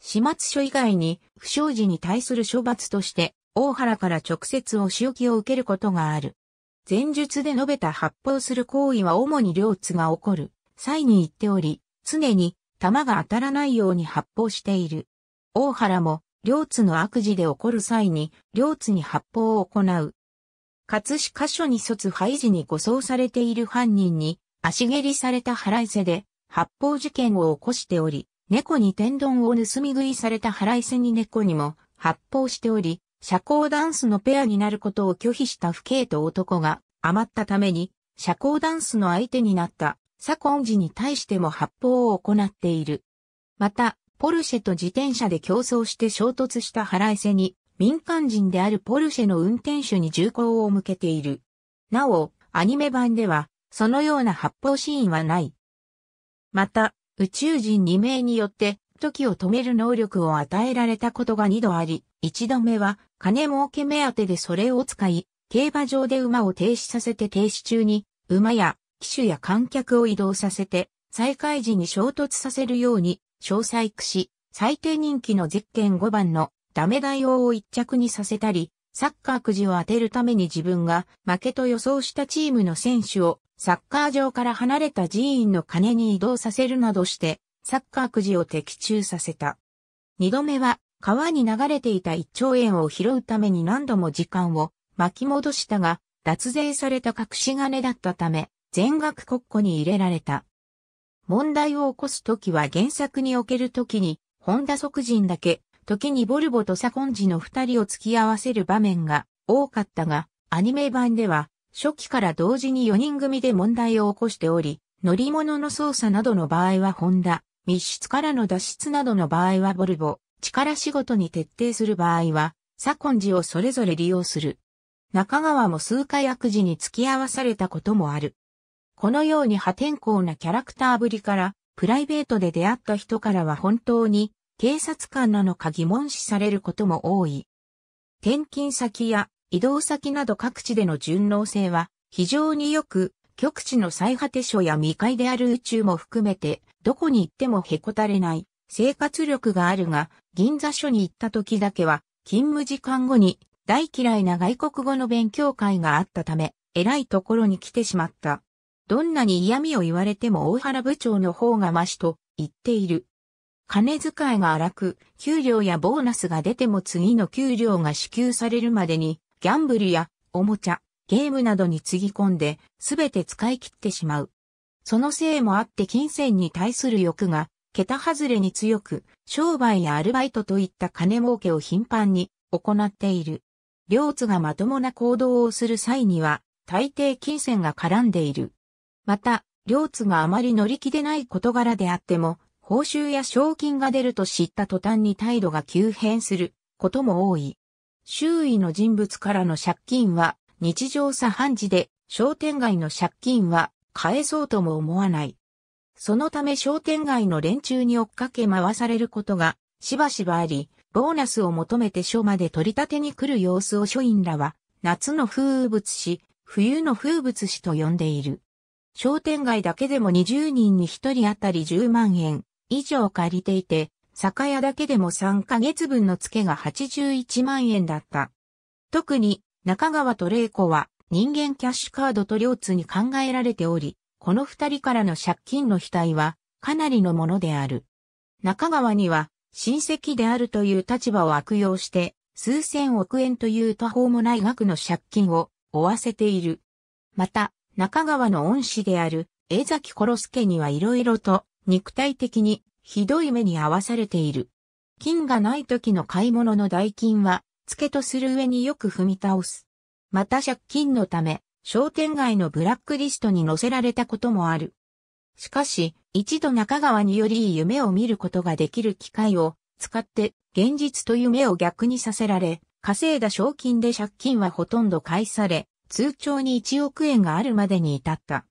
始末書以外に不祥事に対する処罰として、大原から直接お仕置きを受けることがある。前述で述べた発砲する行為は主に両津が起こる際に言っており、常に弾が当たらないように発砲している。大原も両津の悪事で起こる際に両津に発砲を行う。葛飾署に卒廃時に護送されている犯人に足蹴りされた腹いせで発砲事件を起こしており、猫に天丼を盗み食いされた腹いせに猫にも発砲しており、社交ダンスのペアになることを拒否した不景と男が余ったために、社交ダンスの相手になった左近寺に対しても発砲を行っている。また、ポルシェと自転車で競争して衝突した腹いせに、民間人であるポルシェの運転手に銃口を向けている。なお、アニメ版では、そのような発砲シーンはない。また、宇宙人2名によって、時を止める能力を与えられたことが2度あり、1度目は金儲け目当てでそれを使い、競馬場で馬を停止させて停止中に、馬や騎手や観客を移動させて、再開時に衝突させるように、詳細駆し、最低人気のゼッケン5番のダメ大王を一着にさせたり、サッカーくじを当てるために自分が負けと予想したチームの選手をサッカー場から離れた寺院の金に移動させるなどして、サッカーくじを的中させた。二度目は、川に流れていた一兆円を拾うために何度も時間を巻き戻したが、脱税された隠し金だったため、全額国庫に入れられた。問題を起こすときは原作における時に、ホンダ即人だけ、時にボルボとサコンジの二人を付き合わせる場面が多かったが、アニメ版では初期から同時に4人組で問題を起こしており、乗り物の操作などの場合はホンダ、密室からの脱出などの場合はボルボ、力仕事に徹底する場合は、左ンジをそれぞれ利用する。中川も数回悪事に付き合わされたこともある。このように破天荒なキャラクターぶりから、プライベートで出会った人からは本当に警察官なのか疑問視されることも多い。転勤先や移動先など各地での順応性は非常によく、極地の最果て所や未開である宇宙も含めて、どこに行ってもへこたれない生活力があるが、銀座署に行った時だけは、勤務時間後に大嫌いな外国語の勉強会があったため、偉いところに来てしまった。どんなに嫌味を言われても大原部長の方がましと言っている。金遣いが荒く、給料やボーナスが出ても次の給料が支給されるまでにギャンブルやおもちゃ、ゲームなどにつぎ込んで、すべて使い切ってしまう。そのせいもあって金銭に対する欲が、桁外れに強く、商売やアルバイトといった金儲けを頻繁に行っている。両津がまともな行動をする際には、大抵金銭が絡んでいる。また、両津があまり乗り気でない事柄であっても、報酬や賞金が出ると知った途端に態度が急変することも多い。周囲の人物からの借金は、日常茶飯事で、商店街の借金は、返そうとも思わない。そのため商店街の連中に追っかけ回されることが、しばしばあり、ボーナスを求めて書まで取り立てに来る様子を書員らは、夏の風物詩、冬の風物詩と呼んでいる。商店街だけでも20人に1人あたり10万円以上借りていて、酒屋だけでも3ヶ月分の付けが81万円だった。特に中川と玲子は人間キャッシュカードと両津に考えられており、この二人からの借金の額はかなりのものである。中川には親戚であるという立場を悪用して数千億円という途方もない額の借金を負わせている。また、中川の恩師である江崎コロスケにはいろいろと肉体的にひどい目に合わされている。金がない時の買い物の代金は、付けとする上によく踏み倒す。また借金のため、商店街のブラックリストに載せられたこともある。しかし、一度中川により夢を見ることができる機会を使って、現実と夢を逆にさせられ、稼いだ賞金で借金はほとんど返され、通帳に1億円があるまでに至った。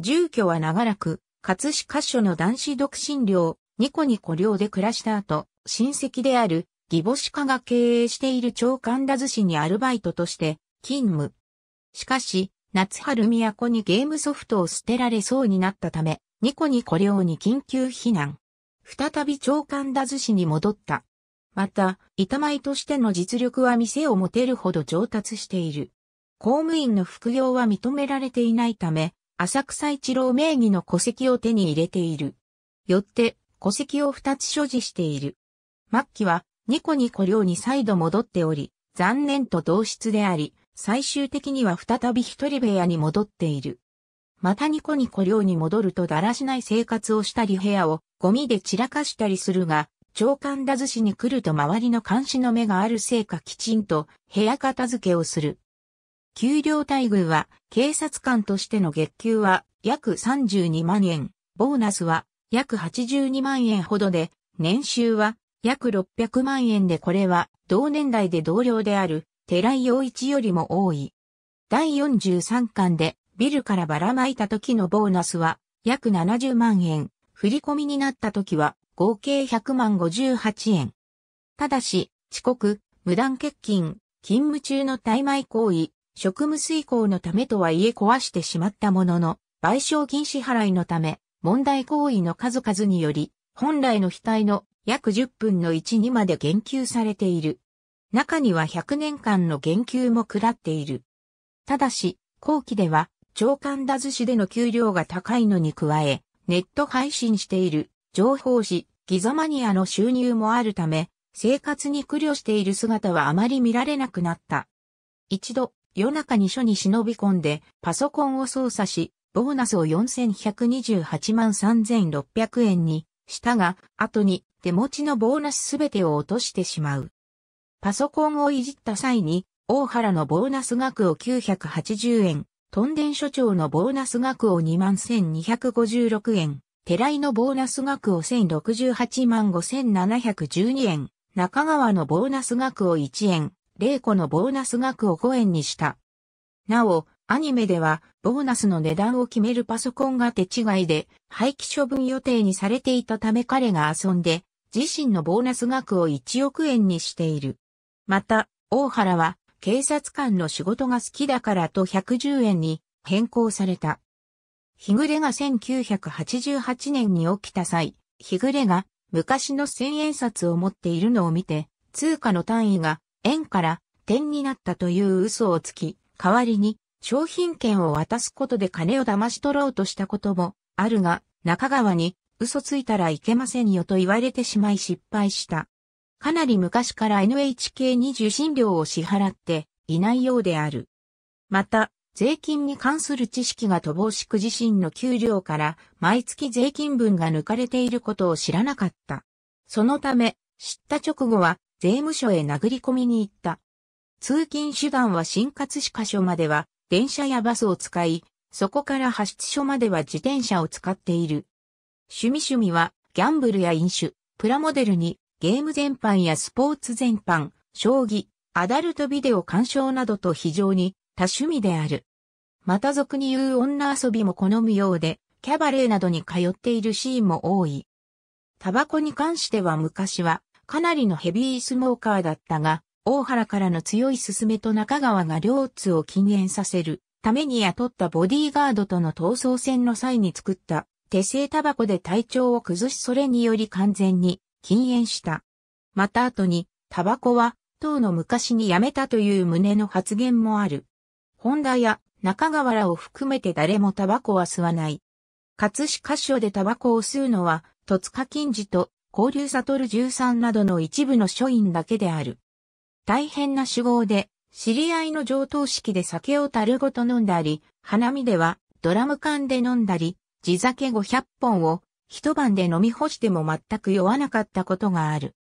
住居は長らく、葛飾所の男子独身寮、ニコニコ寮で暮らした後、親戚である義母鹿が経営している長官田寿司にアルバイトとして勤務。しかし、夏春都にゲームソフトを捨てられそうになったため、ニコニコ寮に緊急避難。再び長官田寿司に戻った。また、板前としての実力は店を持てるほど上達している。公務員の副業は認められていないため、浅草一郎名義の戸籍を手に入れている。よって、戸籍を二つ所持している。末期は、ニコニコ寮に再度戻っており、残念と同室であり、最終的には再び一人部屋に戻っている。またニコニコ寮に戻るとだらしない生活をしたり部屋をゴミで散らかしたりするが、長官田寿司に来ると周りの監視の目があるせいかきちんと部屋片付けをする。給料待遇は警察官としての月給は約32万円、ボーナスは約82万円ほどで、年収は約600万円でこれは同年代で同僚である寺井陽一よりも多い。第43巻でビルからばらまいた時のボーナスは約70万円、振り込みになった時は合計100万58円。ただし、遅刻、無断欠勤、勤務中の怠慢行為、職務遂行のためとはいえ壊してしまったものの、賠償金支払いのため、問題行為の数々により、本来の額の約10分の1にまで言及されている。中には100年間の言及も食らっている。ただし、後期では、長官だ寿司での給料が高いのに加え、ネット配信している情報誌、ギザマニアの収入もあるため、生活に苦慮している姿はあまり見られなくなった。一度、夜中に書に忍び込んで、パソコンを操作し、ボーナスを4128万3600円にしたが、後に手持ちのボーナスすべてを落としてしまう。パソコンをいじった際に、大原のボーナス額を980円、トンデン所長のボーナス額を21,256円、寺井のボーナス額を1068万5,712円、中川のボーナス額を1円、玲子のボーナス額を5円にした。なお、アニメでは、ボーナスの値段を決めるパソコンが手違いで廃棄処分予定にされていたため彼が遊んで自身のボーナス額を1億円にしている。また、大原は警察官の仕事が好きだからと110円に変更された。日暮れが1988年に起きた際、日暮れが昔の千円札を持っているのを見て、通貨の単位が円から点になったという嘘をつき、代わりに商品券を渡すことで金を騙し取ろうとしたこともあるが、中川に嘘ついたらいけませんよと言われてしまい失敗した。かなり昔から NHK に受信料を支払っていないようである。また、税金に関する知識が乏しく自身の給料から毎月税金分が抜かれていることを知らなかった。そのため、知った直後は税務署へ殴り込みに行った。通勤手段は新葛飾署までは電車やバスを使い、そこから派出所までは自転車を使っている。趣味趣味は、ギャンブルや飲酒、プラモデルに、ゲーム全般やスポーツ全般、将棋、アダルトビデオ鑑賞などと非常に多趣味である。また俗に言う女遊びも好むようで、キャバレーなどに通っているシーンも多い。タバコに関しては昔はかなりのヘビースモーカーだったが、大原からの強い勧めと中川が両津を禁煙させるために雇ったボディーガードとの逃走戦の際に作った手製タバコで体調を崩しそれにより完全に禁煙した。また後に、タバコは、当の昔にやめたという旨の発言もある。本田や中川らを含めて誰もタバコは吸わない。葛飾所でタバコを吸うのは、戸塚金次と交流悟る13などの一部の書院だけである。大変な主豪で、知り合いの上等式で酒を樽ごと飲んだり、花見ではドラム缶で飲んだり、地酒500本を一晩で飲み干しても全く酔わなかったことがある。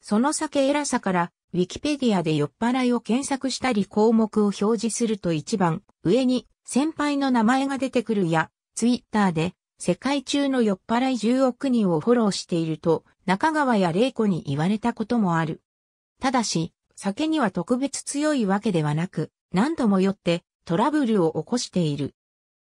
その酒偉さから、ウィキペディアで酔っ払いを検索したり項目を表示すると一番上に先輩の名前が出てくるや、ツイッターで世界中の酔っ払い10億人をフォローしていると中川や玲子に言われたこともある。ただし、酒には特別強いわけではなく、何度も酔ってトラブルを起こしている。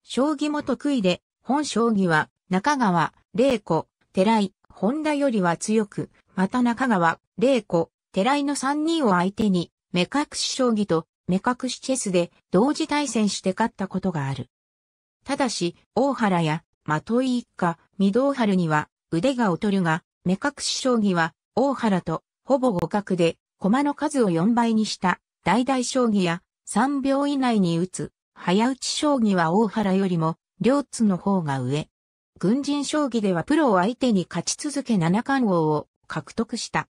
将棋も得意で、本将棋は中川、玲子、寺井、本田よりは強く、また中川、玲子、寺井の3人を相手に、目隠し将棋と目隠しチェスで同時対戦して勝ったことがある。ただし、大原やまとい一家、御堂春には腕が劣るが、目隠し将棋は大原とほぼ互角で駒の数を4倍にした、大々将棋や、3秒以内に打つ、早打ち将棋は大原よりも、両津の方が上。軍人将棋ではプロを相手に勝ち続け七冠王を獲得した。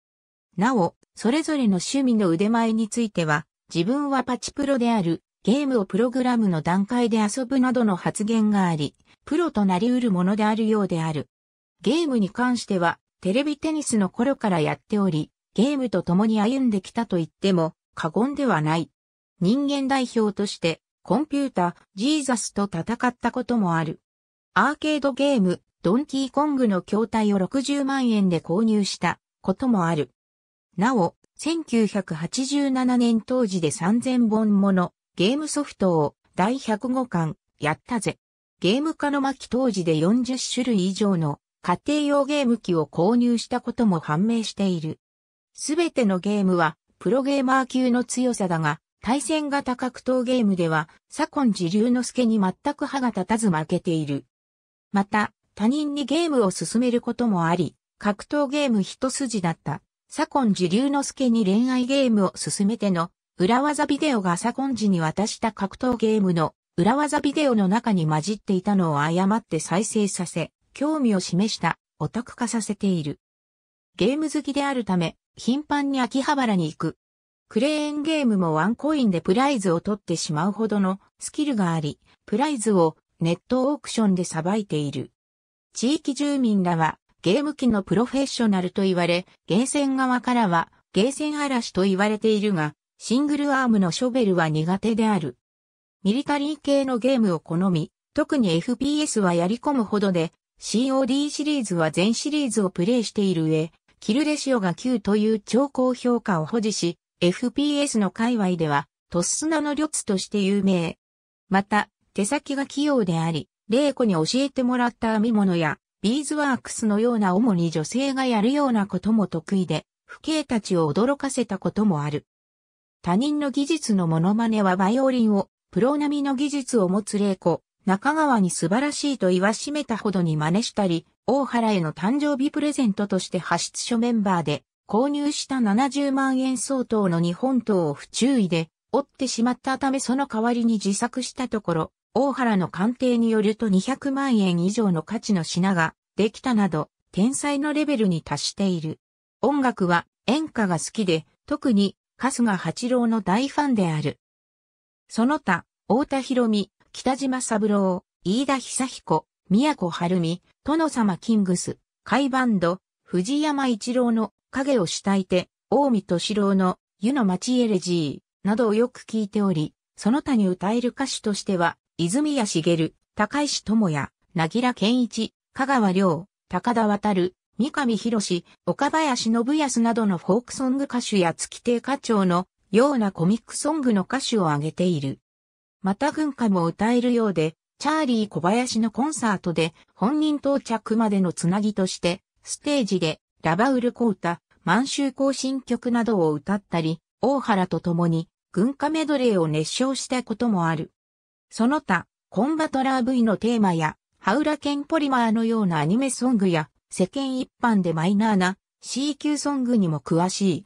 なお、それぞれの趣味の腕前については、自分はパチプロである、ゲームをプログラムの段階で遊ぶなどの発言があり、プロとなり得るものであるようである。ゲームに関しては、テレビテニスの頃からやっており、ゲームと共に歩んできたと言っても過言ではない。人間代表としてコンピュータ、ジーザスと戦ったこともある。アーケードゲーム、ドンキーコングの筐体を60万円で購入したこともある。なお、1987年当時で3000本ものゲームソフトを第105巻、やったぜ。ゲーム化の巻当時で40種類以上の家庭用ゲーム機を購入したことも判明している。すべてのゲームは、プロゲーマー級の強さだが、対戦型格闘ゲームでは、左近寺龍之介に全く歯が立たず負けている。また、他人にゲームを進めることもあり、格闘ゲーム一筋だった。左近寺龍之介に恋愛ゲームを進めての、裏技ビデオが左近寺に渡した格闘ゲームの、裏技ビデオの中に混じっていたのを誤って再生させ、興味を示した、オタク化させている。ゲーム好きであるため、頻繁に秋葉原に行く。クレーンゲームもワンコインでプライズを取ってしまうほどのスキルがあり、プライズをネットオークションでさばいている。地域住民らはゲーム機のプロフェッショナルと言われ、ゲーセン側からはゲーセン嵐と言われているが、シングルアームのショベルは苦手である。ミリタリー系のゲームを好み、特に FPS はやり込むほどで、COD シリーズは全シリーズをプレイしている上、キルレシオが9という超高評価を保持し、FPS の界隈では、トス砂の旅つとして有名。また、手先が器用であり、イ子に教えてもらった編み物や、ビーズワークスのような主に女性がやるようなことも得意で、父兄たちを驚かせたこともある。他人の技術のモノマネはバイオリンを、プロ並みの技術を持つイ子、中川に素晴らしいと言わしめたほどに真似したり、大原への誕生日プレゼントとして派出所メンバーで購入した70万円相当の日本刀を不注意で折ってしまったためその代わりに自作したところ、大原の鑑定によると200万円以上の価値の品ができたなど、天才のレベルに達している。音楽は演歌が好きで、特に春日八郎の大ファンである。その他、太田博美、北島三郎、飯田久彦、宮古晴美、殿様キングス、海バンド、藤山一郎の影を主体て、大見敏郎の湯の町エレジーなどをよく聞いており、その他に歌える歌手としては、泉谷茂、高石智也、なぎら健一、香川良、高田渡、三上博士、岡林信康などのフォークソング歌手や月亭課長のようなコミックソングの歌手を挙げている。また軍歌も歌えるようで、チャーリー小林のコンサートで本人到着までのつなぎとして、ステージでラバウル・コータ、満州行進曲などを歌ったり、大原と共に軍歌メドレーを熱唱したこともある。その他、コンバトラー V のテーマや、ハウラケンポリマーのようなアニメソングや、世間一般でマイナーな C 級ソングにも詳しい。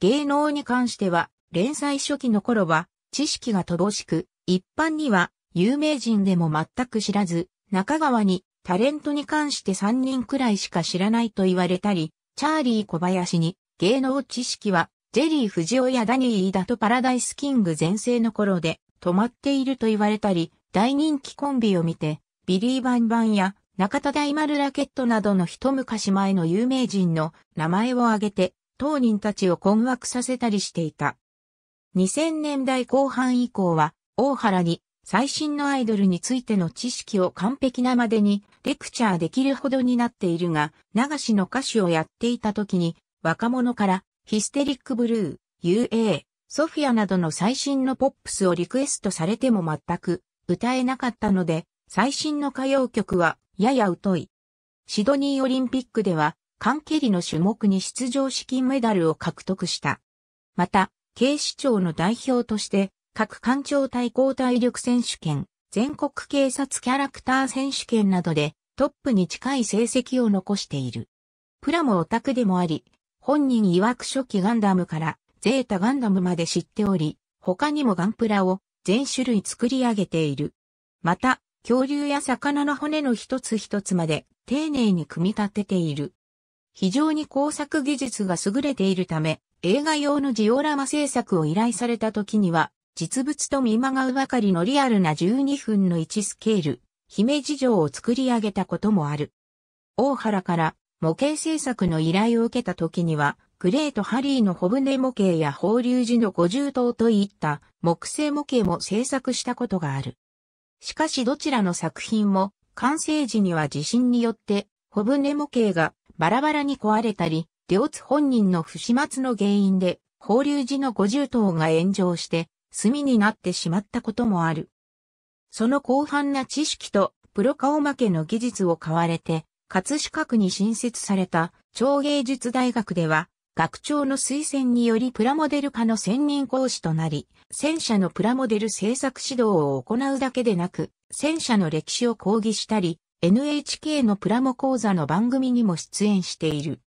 芸能に関しては、連載初期の頃は、知識が乏しく、一般には有名人でも全く知らず、中川にタレントに関して3人くらいしか知らないと言われたり、チャーリー小林に芸能知識はジェリー藤尾やダニー・イダとパラダイスキング全盛の頃で止まっていると言われたり、大人気コンビを見て、ビリー・バンバンや中田大丸ラケットなどの一昔前の有名人の名前を挙げて、当人たちを困惑させたりしていた。2000年代後半以降は、大原に最新のアイドルについての知識を完璧なまでにレクチャーできるほどになっているが、流しの歌手をやっていた時に若者からヒステリックブルー、UA、ソフィアなどの最新のポップスをリクエストされても全く歌えなかったので、最新の歌謡曲はやや疎い。シドニーオリンピックでは、関係リの種目に出場資金メダルを獲得した。また、警視庁の代表として、各官庁対抗体力選手権、全国警察キャラクター選手権などでトップに近い成績を残している。プラもオタクでもあり、本人曰く初期ガンダムからゼータガンダムまで知っており、他にもガンプラを全種類作り上げている。また、恐竜や魚の骨の一つ一つまで丁寧に組み立てている。非常に工作技術が優れているため、映画用のジオラマ制作を依頼された時には、実物と見まがうばかりのリアルな12分の1スケール、姫路城を作り上げたこともある。大原から模型制作の依頼を受けた時には、グレートハリーの小舟模型や法隆寺の五重塔といった木製模型も制作したことがある。しかしどちらの作品も完成時には地震によって小舟模型がバラバラに壊れたり、両津本人の不始末の原因で法隆寺の五重塔が炎上して炭になってしまったこともある。その広範な知識とプロ顔負けの技術を買われて、葛飾区に新設された超芸術大学では、学長の推薦によりプラモデル科の専任講師となり、戦車のプラモデル制作指導を行うだけでなく、戦車の歴史を講義したり、NHK のプラモ講座の番組にも出演している。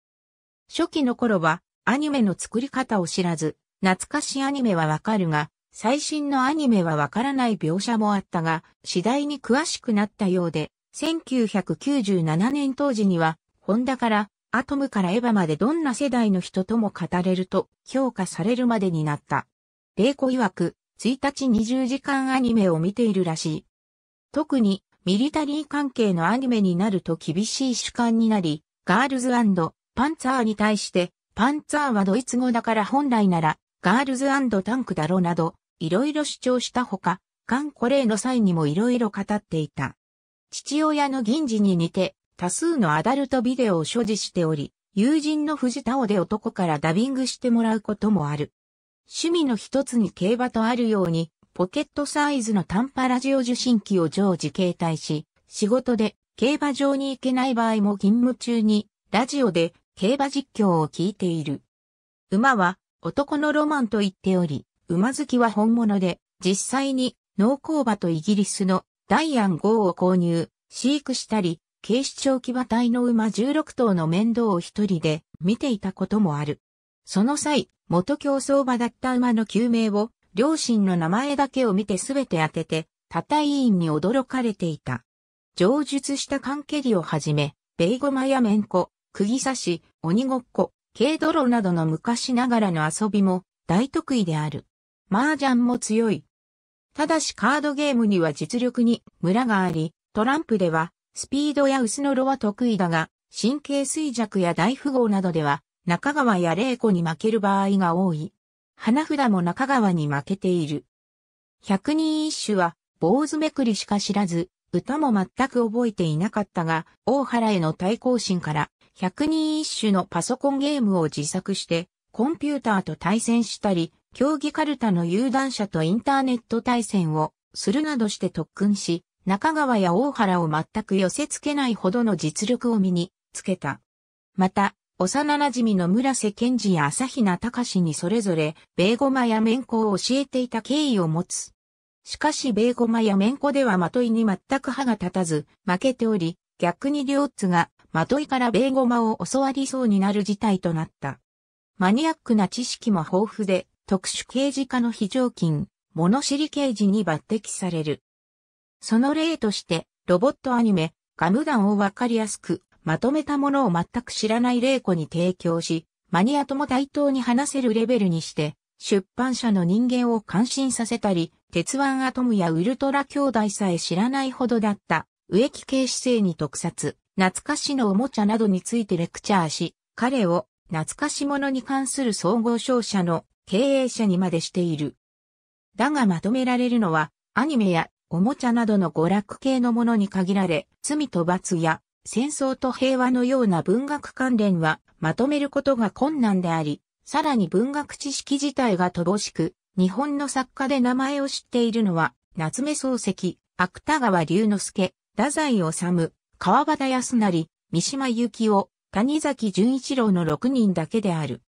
初期の頃は、アニメの作り方を知らず、懐かしアニメはわかるが、最新のアニメはわからない描写もあったが、次第に詳しくなったようで、1997年当時には、ホンダから、アトムからエヴァまでどんな世代の人とも語れると評価されるまでになった。イコ曰く、1日20時間アニメを見ているらしい。特に、ミリタリー関係のアニメになると厳しい主観になり、ガールズパンツァーに対して、パンツァーはドイツ語だから本来なら、ガールズタンクだろうなど、いろいろ主張したほか、頑固例の際にもいろいろ語っていた。父親の銀次に似て、多数のアダルトビデオを所持しており、友人の藤田尾で男からダビングしてもらうこともある。趣味の一つに競馬とあるように、ポケットサイズの短波ラジオ受信機を常時携帯し、仕事で競馬場に行けない場合も勤務中に、ラジオで競馬実況を聞いている。馬は男のロマンと言っており、馬好きは本物で、実際に農耕馬とイギリスのダイアン号を購入、飼育したり、警視庁騎馬隊の馬16頭の面倒を一人で見ていたこともある。その際、元競走馬だった馬の救命を、両親の名前だけを見て全て当てて、多体委員に驚かれていた。上述した関係りをはじめ、ベイゴマやメンコ、釘刺し、鬼ごっこ、軽泥などの昔ながらの遊びも大得意である。麻雀も強い。ただしカードゲームには実力にムラがあり、トランプではスピードや薄の炉は得意だが、神経衰弱や大富豪などでは中川や玲子に負ける場合が多い。花札も中川に負けている。百人一首は坊主めくりしか知らず、歌も全く覚えていなかったが、大原への対抗心から、百人一首のパソコンゲームを自作して、コンピューターと対戦したり、競技カルタの有段者とインターネット対戦をするなどして特訓し、中川や大原を全く寄せ付けないほどの実力を身につけた。また、幼馴染の村瀬健二や朝比奈隆にそれぞれ、米ゴマや面子を教えていた経緯を持つ。しかし米ゴマや面子ではまといに全く歯が立たず、負けており、逆に両津が、まといから米ゴマを教わりそうになる事態となった。マニアックな知識も豊富で、特殊刑事課の非常勤、物知り刑事に抜擢される。その例として、ロボットアニメ、ガムダンをわかりやすく、まとめたものを全く知らない玲子に提供し、マニアとも対等に話せるレベルにして、出版社の人間を感心させたり、鉄腕アトムやウルトラ兄弟さえ知らないほどだった、植木系姿勢に特撮、懐かしのおもちゃなどについてレクチャーし、彼を懐かしものに関する総合商社の経営者にまでしている。だがまとめられるのは、アニメやおもちゃなどの娯楽系のものに限られ、罪と罰や戦争と平和のような文学関連はまとめることが困難であり、さらに文学知識自体が乏しく、日本の作家で名前を知っているのは、夏目漱石、芥川龍之介、太宰治、川端康成、三島由紀夫、谷崎潤一郎の6人だけである。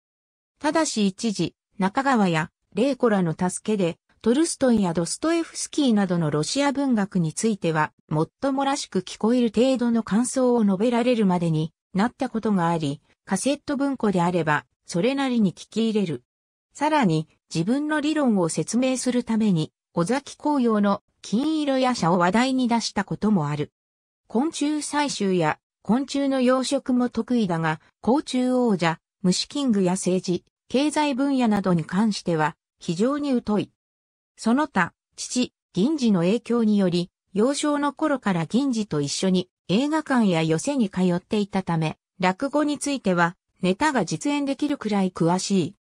ただし一時、中川やレーコらの助けで、トルストイやドストエフスキーなどのロシア文学については、もっともらしく聞こえる程度の感想を述べられるまでになったことがあり、カセット文庫であれば、それなりに聞き入れる。さらに、自分の理論を説明するために、尾崎紅葉の金色夜叉を話題に出したこともある。昆虫採集や昆虫の養殖も得意だが、甲虫王者、虫キングや政治、経済分野などに関しては非常に疎い。その他、父、銀次の影響により、幼少の頃から銀次と一緒に映画館や寄席に通っていたため、落語についてはネタが実演できるくらい詳しい。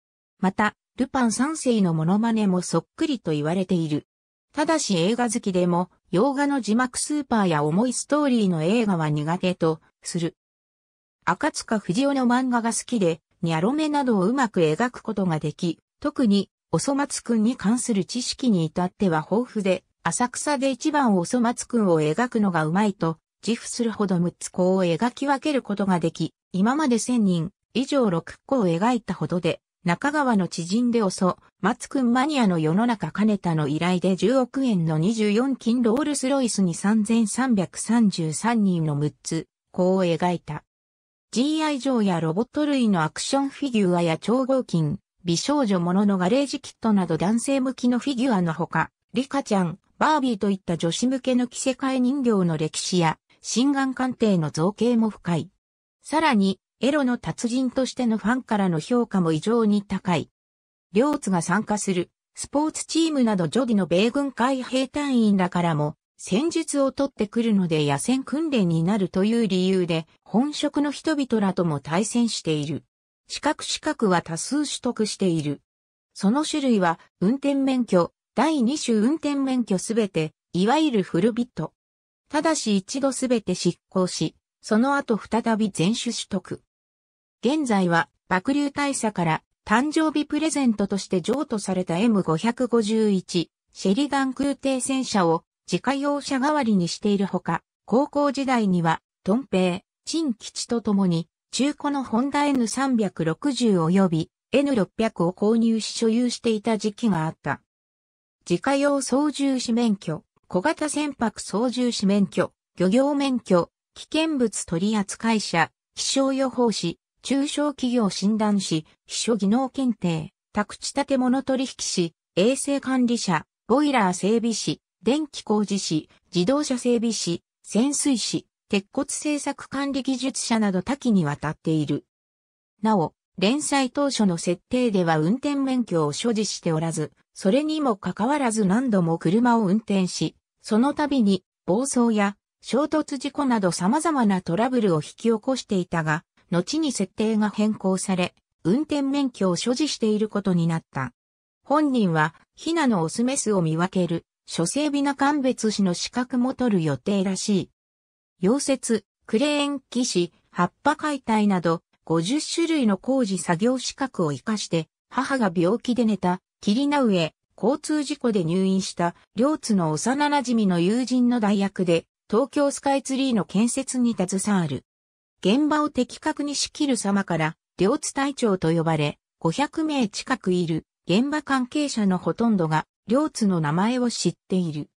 また、ルパン三世のモノマネもそっくりと言われている。ただし映画好きでも、洋画の字幕スーパーや重いストーリーの映画は苦手とする。赤塚不二夫の漫画が好きで、ニャロメなどをうまく描くことができ、特に、おそ松くんに関する知識に至っては豊富で、浅草で一番おそ松くんを描くのがうまいと、自負するほど6つ子を描き分けることができ、今まで1000人以上6個を描いたほどで、中川の知人でおそ、松くんマニアの世の中金田の依頼で10億円の24金ロールスロイスに3333人の6つ、子を描いた。GI 上やロボット類のアクションフィギュアや超合金、美少女もののガレージキットなど男性向きのフィギュアのほか、リカちゃん、バービーといった女子向けの着せ替え人形の歴史や、心眼鑑定の造形も深い。さらに、エロの達人としてのファンからの評価も異常に高い。両津が参加する、スポーツチームなどジョギの米軍海兵隊員らからも、戦術を取ってくるので野戦訓練になるという理由で、本職の人々らとも対戦している。資格資格は多数取得している。その種類は、運転免許、第2種運転免許すべて、いわゆるフルビット。ただし一度すべて執行し、その後再び全種取得。現在は、爆流大佐から誕生日プレゼントとして譲渡された M551、シェリガン空挺戦車を自家用車代わりにしているほか、高校時代には、トンペイ、チン吉とともに、中古のホンダ N360 及び N600 を購入し所有していた時期があった。自家用操縦士免許、小型船舶操縦士免許、漁業免許、危険物取扱者、気象予報士、中小企業診断士、秘書技能検定、宅地建物取引士、衛生管理者、ボイラー整備士、電気工事士、自動車整備士、潜水士、鉄骨製作管理技術者など多岐にわたっている。なお、連載当初の設定では運転免許を所持しておらず、それにもかかわらず何度も車を運転し、その度に暴走や衝突事故など様々なトラブルを引き起こしていたが、後に設定が変更され、運転免許を所持していることになった。本人は、ヒナのオスメスを見分ける諸整備な鑑別士の資格も取る予定らしい。溶接、クレーン騎士、葉っぱ解体など50種類の工事作業資格を活かして、母が病気で寝た、霧な上、交通事故で入院した、両津の幼馴染の友人の代役で、東京スカイツリーの建設に携わる。現場を的確に仕切る様から、両津隊長と呼ばれ、500名近くいる現場関係者のほとんどが両津の名前を知っている。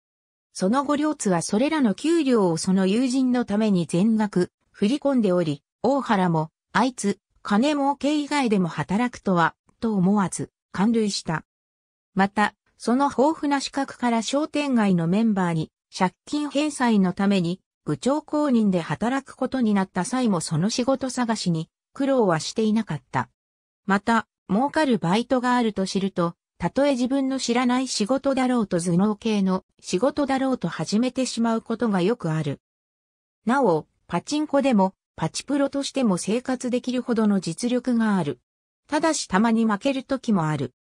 その後両津はそれらの給料をその友人のために全額振り込んでおり、大原も、あいつ、金儲け以外でも働くとは、と思わず、感涙した。また、その豊富な資格から商店街のメンバーに、借金返済のために、部長公認で働くことになった際もその仕事探しに苦労はしていなかった。また、儲かるバイトがあると知ると、たとえ自分の知らない仕事だろうと頭脳系の仕事だろうと始めてしまうことがよくある。なお、パチンコでも、パチプロとしても生活できるほどの実力がある。ただしたまに負ける時もある。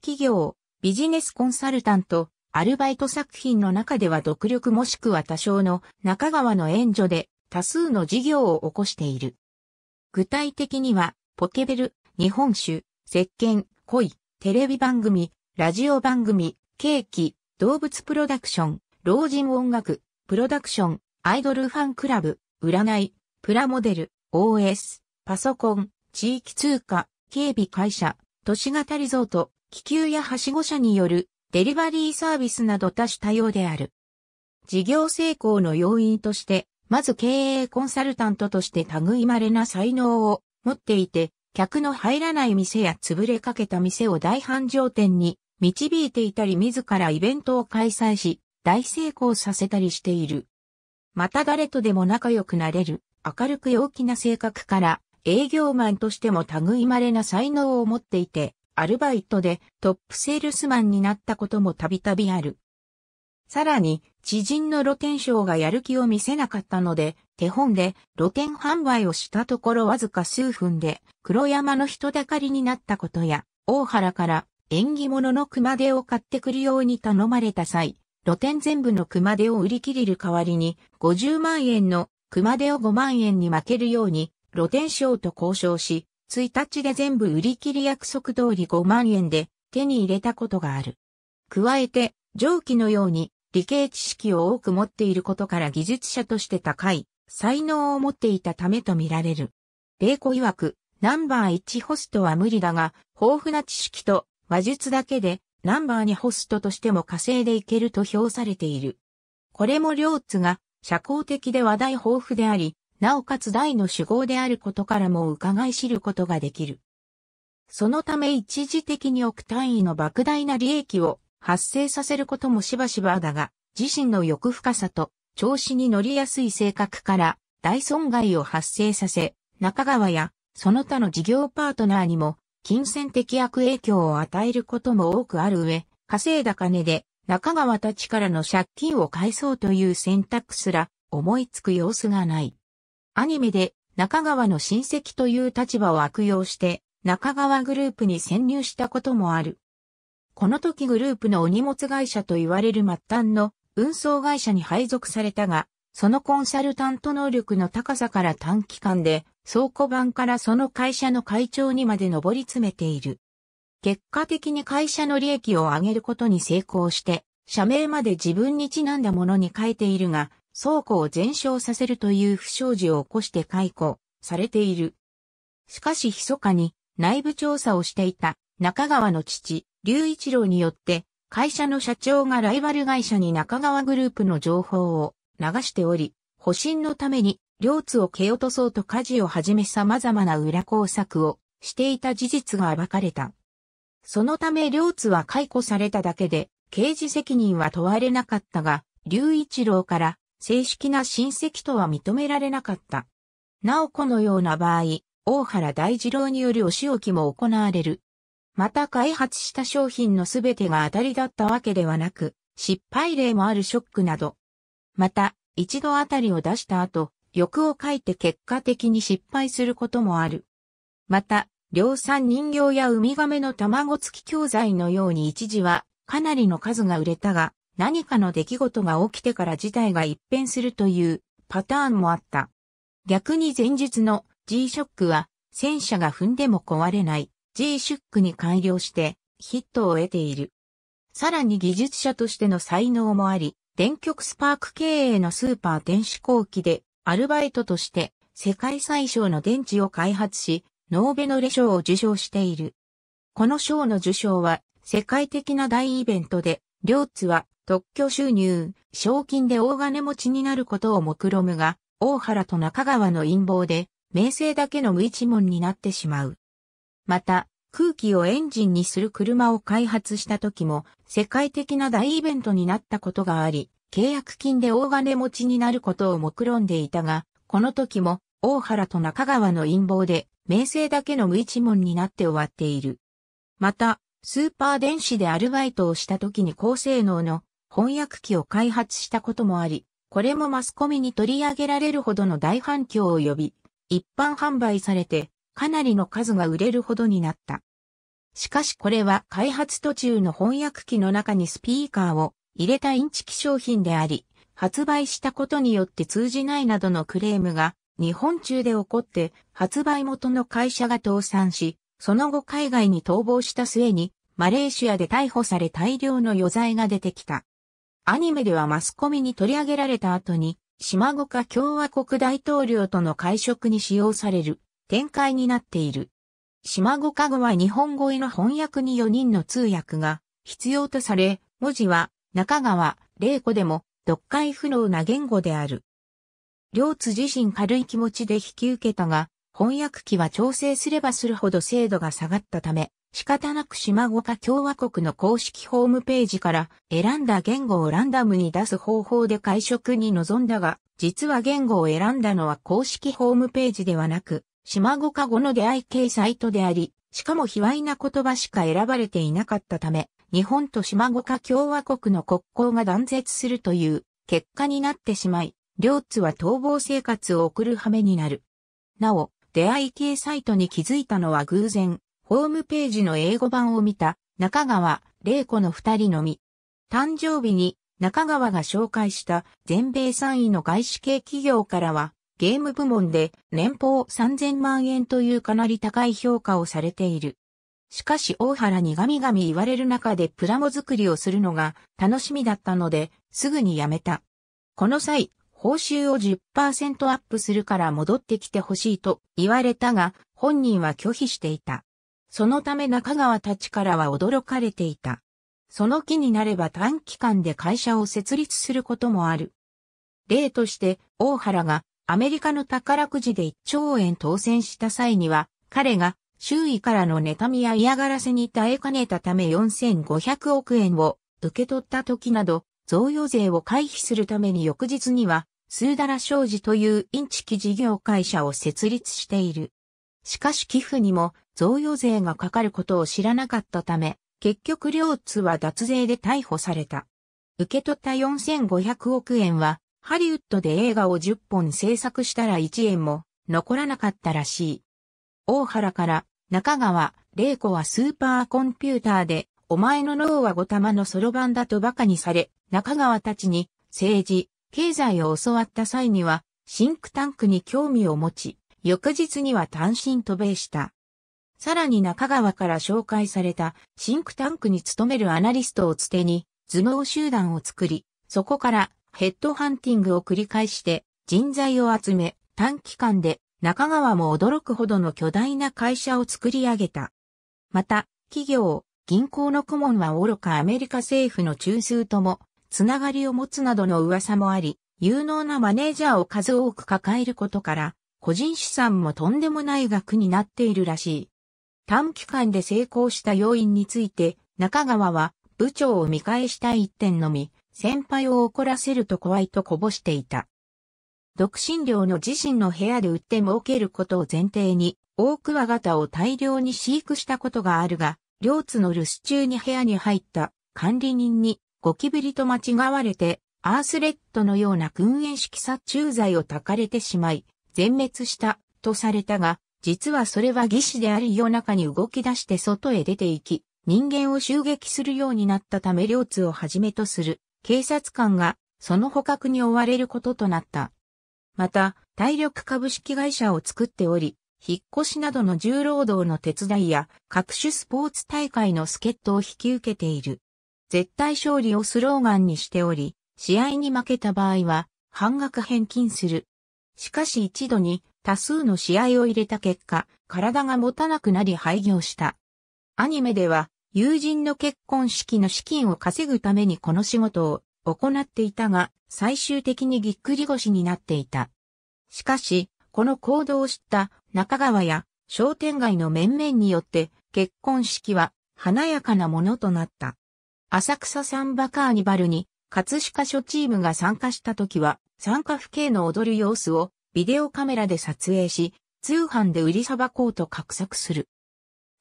企業、ビジネスコンサルタント、アルバイト作品の中では独力もしくは多少の中川の援助で多数の事業を起こしている。具体的には、ポケベル、日本酒、石鹸、恋、テレビ番組、ラジオ番組、ケーキ、動物プロダクション、老人音楽、プロダクション、アイドルファンクラブ、占い、プラモデル、OS、パソコン、地域通貨、警備会社、都市型リゾート、気球やはしご車によるデリバリーサービスなど多種多様である。事業成功の要因として、まず経営コンサルタントとして類まれな才能を持っていて、客の入らない店や潰れかけた店を大繁盛店に導いていたり自らイベントを開催し、大成功させたりしている。また誰とでも仲良くなれる、明るく陽気な性格から、営業マンとしても類まれな才能を持っていて、アルバイトでトップセールスマンになったこともたびたびある。さらに、知人の露天商がやる気を見せなかったので、手本で露店販売をしたところわずか数分で黒山の人だかりになったことや、大原から縁起物の熊手を買ってくるように頼まれた際、露店全部の熊手を売り切れる代わりに、50万円の熊手を5万円に負けるように、露店商と交渉し、1日で全部売り切り約束通り5万円で手に入れたことがある。加えて、上記のように理系知識を多く持っていることから技術者として高い才能を持っていたためとみられる。玲子曰く、ナンバー1ホストは無理だが、豊富な知識と話術だけで、ナンバー2ホストとしても稼いでいけると評されている。これも両津が、社交的で話題豊富であり、なおかつ大の主語であることからも伺い知ることができる。そのため一時的に億単位の莫大な利益を発生させることもしばしばだが、自身の欲深さと調子に乗りやすい性格から大損害を発生させ、中川やその他の事業パートナーにも金銭的悪影響を与えることも多くある上、稼いだ金で中川たちからの借金を返そうという選択すら思いつく様子がない。アニメで中川の親戚という立場を悪用して中川グループに潜入したこともある。この時グループのお荷物会社と言われる末端の運送会社に配属されたが、そのコンサルタント能力の高さから短期間で倉庫版からその会社の会長にまで上り詰めている。結果的に会社の利益を上げることに成功して、社名まで自分にちなんだものに変えているが、倉庫を全焼させるという不祥事を起こして解雇されている。しかし密かに内部調査をしていた中川の父、隆一郎によって会社の社長がライバル会社に中川グループの情報を流しており、保身のために両津を蹴落とそうと家事をはじめ様々な裏工作をしていた事実が暴かれた。そのため両津は解雇されただけで、刑事責任は問われなかったが、龍一郎から正式な親戚とは認められなかった。なおこのような場合、大原大二郎によるお仕置きも行われる。また開発した商品のすべてが当たりだったわけではなく、失敗例もあるショックなど。また、一度当たりを出した後、欲をかいて結果的に失敗することもある。また、量産人形やウミガメの卵付き教材のように一時はかなりの数が売れたが、何かの出来事が起きてから事態が一変するというパターンもあった。逆に前日の G ショックは戦車が踏んでも壊れない。G シュックに改良してヒットを得ている。さらに技術者としての才能もあり、電極スパーク経営のスーパー電子工機でアルバイトとして世界最小の電池を開発し、ノーベノレ賞を受賞している。この賞の受賞は世界的な大イベントで、両津は特許収入、賞金で大金持ちになることを目論むが、大原と中川の陰謀で、名声だけの無一文になってしまう。また、空気をエンジンにする車を開発した時も世界的な大イベントになったことがあり、契約金で大金持ちになることを目論んでいたが、この時も大原と中川の陰謀で、名声だけの無一文になって終わっている。また、スーパー電子でアルバイトをした時に高性能の翻訳機を開発したこともあり、これもマスコミに取り上げられるほどの大反響を呼び、一般販売されてかなりの数が売れるほどになった。しかしこれは開発途中の翻訳機の中にスピーカーを入れたインチキ商品であり、発売したことによって通じないなどのクレームが日本中で起こって発売元の会社が倒産し、その後海外に逃亡した末にマレーシアで逮捕され大量の余罪が出てきた。アニメではマスコミに取り上げられた後に、島岡共和国大統領との会食に使用される展開になっている。島語加護は日本語への翻訳に4人の通訳が必要とされ、文字は中川、玲子でも読解不能な言語である。両津自身軽い気持ちで引き受けたが、翻訳機は調整すればするほど精度が下がったため、仕方なく島語化共和国の公式ホームページから選んだ言語をランダムに出す方法で会食に臨んだが、実は言語を選んだのは公式ホームページではなく、島語か語の出会い系サイトであり、しかも卑猥な言葉しか選ばれていなかったため、日本と島語か共和国の国交が断絶するという結果になってしまい、両津は逃亡生活を送る羽目になる。なお、出会い系サイトに気づいたのは偶然、ホームページの英語版を見た中川、玲子の二人のみ。誕生日に中川が紹介した全米3位の外資系企業からはゲーム部門で年俸3000万円というかなり高い評価をされている。しかし大原にガミガミ言われる中でプラモ作りをするのが楽しみだったので、すぐに辞めた。この際、報酬を10%アップするから戻ってきてほしいと言われたが、本人は拒否していた。そのため中川たちからは驚かれていた。その気になれば短期間で会社を設立することもある。例として、大原がアメリカの宝くじで1兆円当選した際には、彼が周囲からの妬みや嫌がらせに耐えかねたため4500億円を受け取った時など、贈与税を回避するために翌日には、スーダラ商事というインチキ事業会社を設立している。しかし寄付にも贈与税がかかることを知らなかったため、結局両津は脱税で逮捕された。受け取った4500億円はハリウッドで映画を10本制作したら1円も残らなかったらしい。大原から中川、玲子はスーパーコンピューターで、お前の脳はごたまのそろばんだと馬鹿にされ、中川たちに政治、経済を教わった際には、シンクタンクに興味を持ち、翌日には単身渡米した。さらに中川から紹介されたシンクタンクに勤めるアナリストをつてに頭脳集団を作り、そこからヘッドハンティングを繰り返して人材を集め、短期間で中川も驚くほどの巨大な会社を作り上げた。また、企業、銀行の顧問は愚かアメリカ政府の中枢とも、つながりを持つなどの噂もあり、有能なマネージャーを数多く抱えることから、個人資産もとんでもない額になっているらしい。短期間で成功した要因について、中川は部長を見返したい一点のみ、先輩を怒らせると怖いとこぼしていた。独身寮の自身の部屋で売って儲けることを前提に、大桑型を大量に飼育したことがあるが、両津の留守中に部屋に入った管理人にゴキブリと間違われて、アースレッドのような訓練式殺虫剤を焚かれてしまい、全滅したとされたが、実はそれは義士であり夜中に動き出して外へ出て行き、人間を襲撃するようになったため両津をはじめとする警察官がその捕獲に追われることとなった。また、体力株式会社を作っており、引っ越しなどの重労働の手伝いや各種スポーツ大会の助っ人を引き受けている。絶対勝利をスローガンにしており、試合に負けた場合は半額返金する。しかし一度に多数の試合を入れた結果、体が持たなくなり廃業した。アニメでは友人の結婚式の資金を稼ぐためにこの仕事を行っていたが、最終的にぎっくり腰になっていた。しかし、この行動を知った中川や商店街の面々によって結婚式は華やかなものとなった。浅草サンバカーニバルに葛飾諸チームが参加した時は参加不景の踊る様子をビデオカメラで撮影し、通販で売りさばこうと画策する。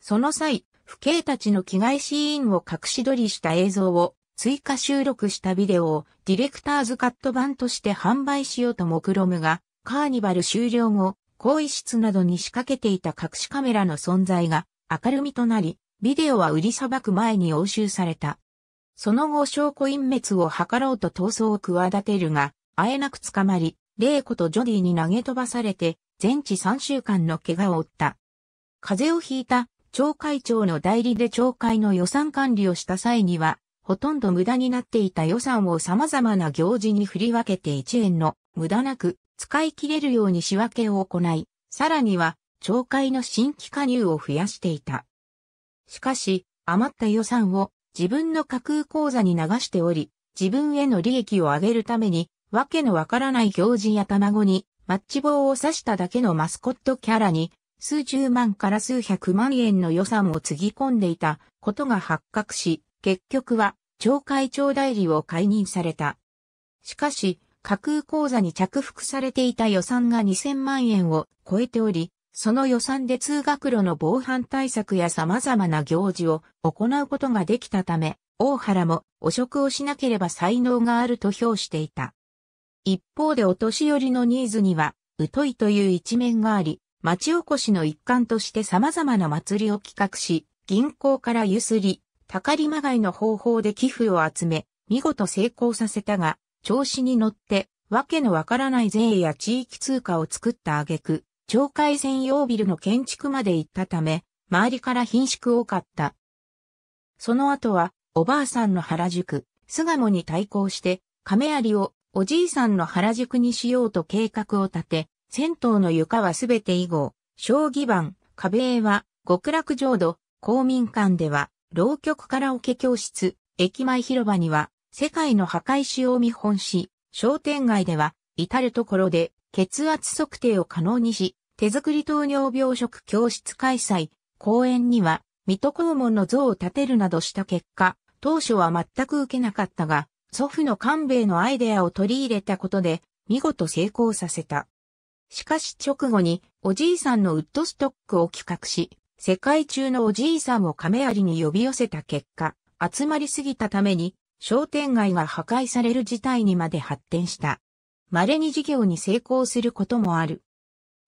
その際、父兄たちの着替えシーンを隠し撮りした映像を追加収録したビデオをディレクターズカット版として販売しようと目論むが、カーニバル終了後、更衣室などに仕掛けていた隠しカメラの存在が明るみとなり、ビデオは売りさばく前に押収された。その後証拠隠滅を図ろうと闘争を企てるが、あえなく捕まり、レイコとジョディに投げ飛ばされて、全治3週間の怪我を負った。風邪をひいた町会長の代理で町会の予算管理をした際には、ほとんど無駄になっていた予算を様々な行事に振り分けて1円の無駄なく使い切れるように仕分けを行い、さらには町会の新規加入を増やしていた。しかし、余った予算を自分の架空口座に流しており、自分への利益を上げるために、わけのわからない行事や卵に、マッチ棒を刺しただけのマスコットキャラに、数十万から数百万円の予算をつぎ込んでいたことが発覚し、結局は町会長代理を解任された。しかし、架空口座に着服されていた予算が2000万円を超えており、その予算で通学路の防犯対策や様々な行事を行うことができたため、大原も汚職をしなければ才能があると評していた。一方でお年寄りのニーズには、疎いという一面があり、町おこしの一環として様々な祭りを企画し、銀行からゆすり、たかりまがいの方法で寄付を集め、見事成功させたが、調子に乗って、わけのわからない税や地域通貨を作った挙句、町会専用ビルの建築まで行ったため、周りから貧縮多かった。その後は、おばあさんの原宿、巣鴨に対抗して、亀有をおじいさんの原宿にしようと計画を立て、銭湯の床はすべて以後、将棋盤、壁絵は、極楽浄土、公民館では、浪曲カラオケ教室、駅前広場には、世界の破壊史を見本し、商店街では、至るところで、血圧測定を可能にし、手作り糖尿病食教室開催、公園には、水戸黄門の像を建てるなどした結果、当初は全く受けなかったが、祖父の官兵衛のアイデアを取り入れたことで、見事成功させた。しかし直後におじいさんのウッドストックを企画し、世界中のおじいさんを亀有に呼び寄せた結果、集まりすぎたために商店街が破壊される事態にまで発展した。稀に事業に成功することもある。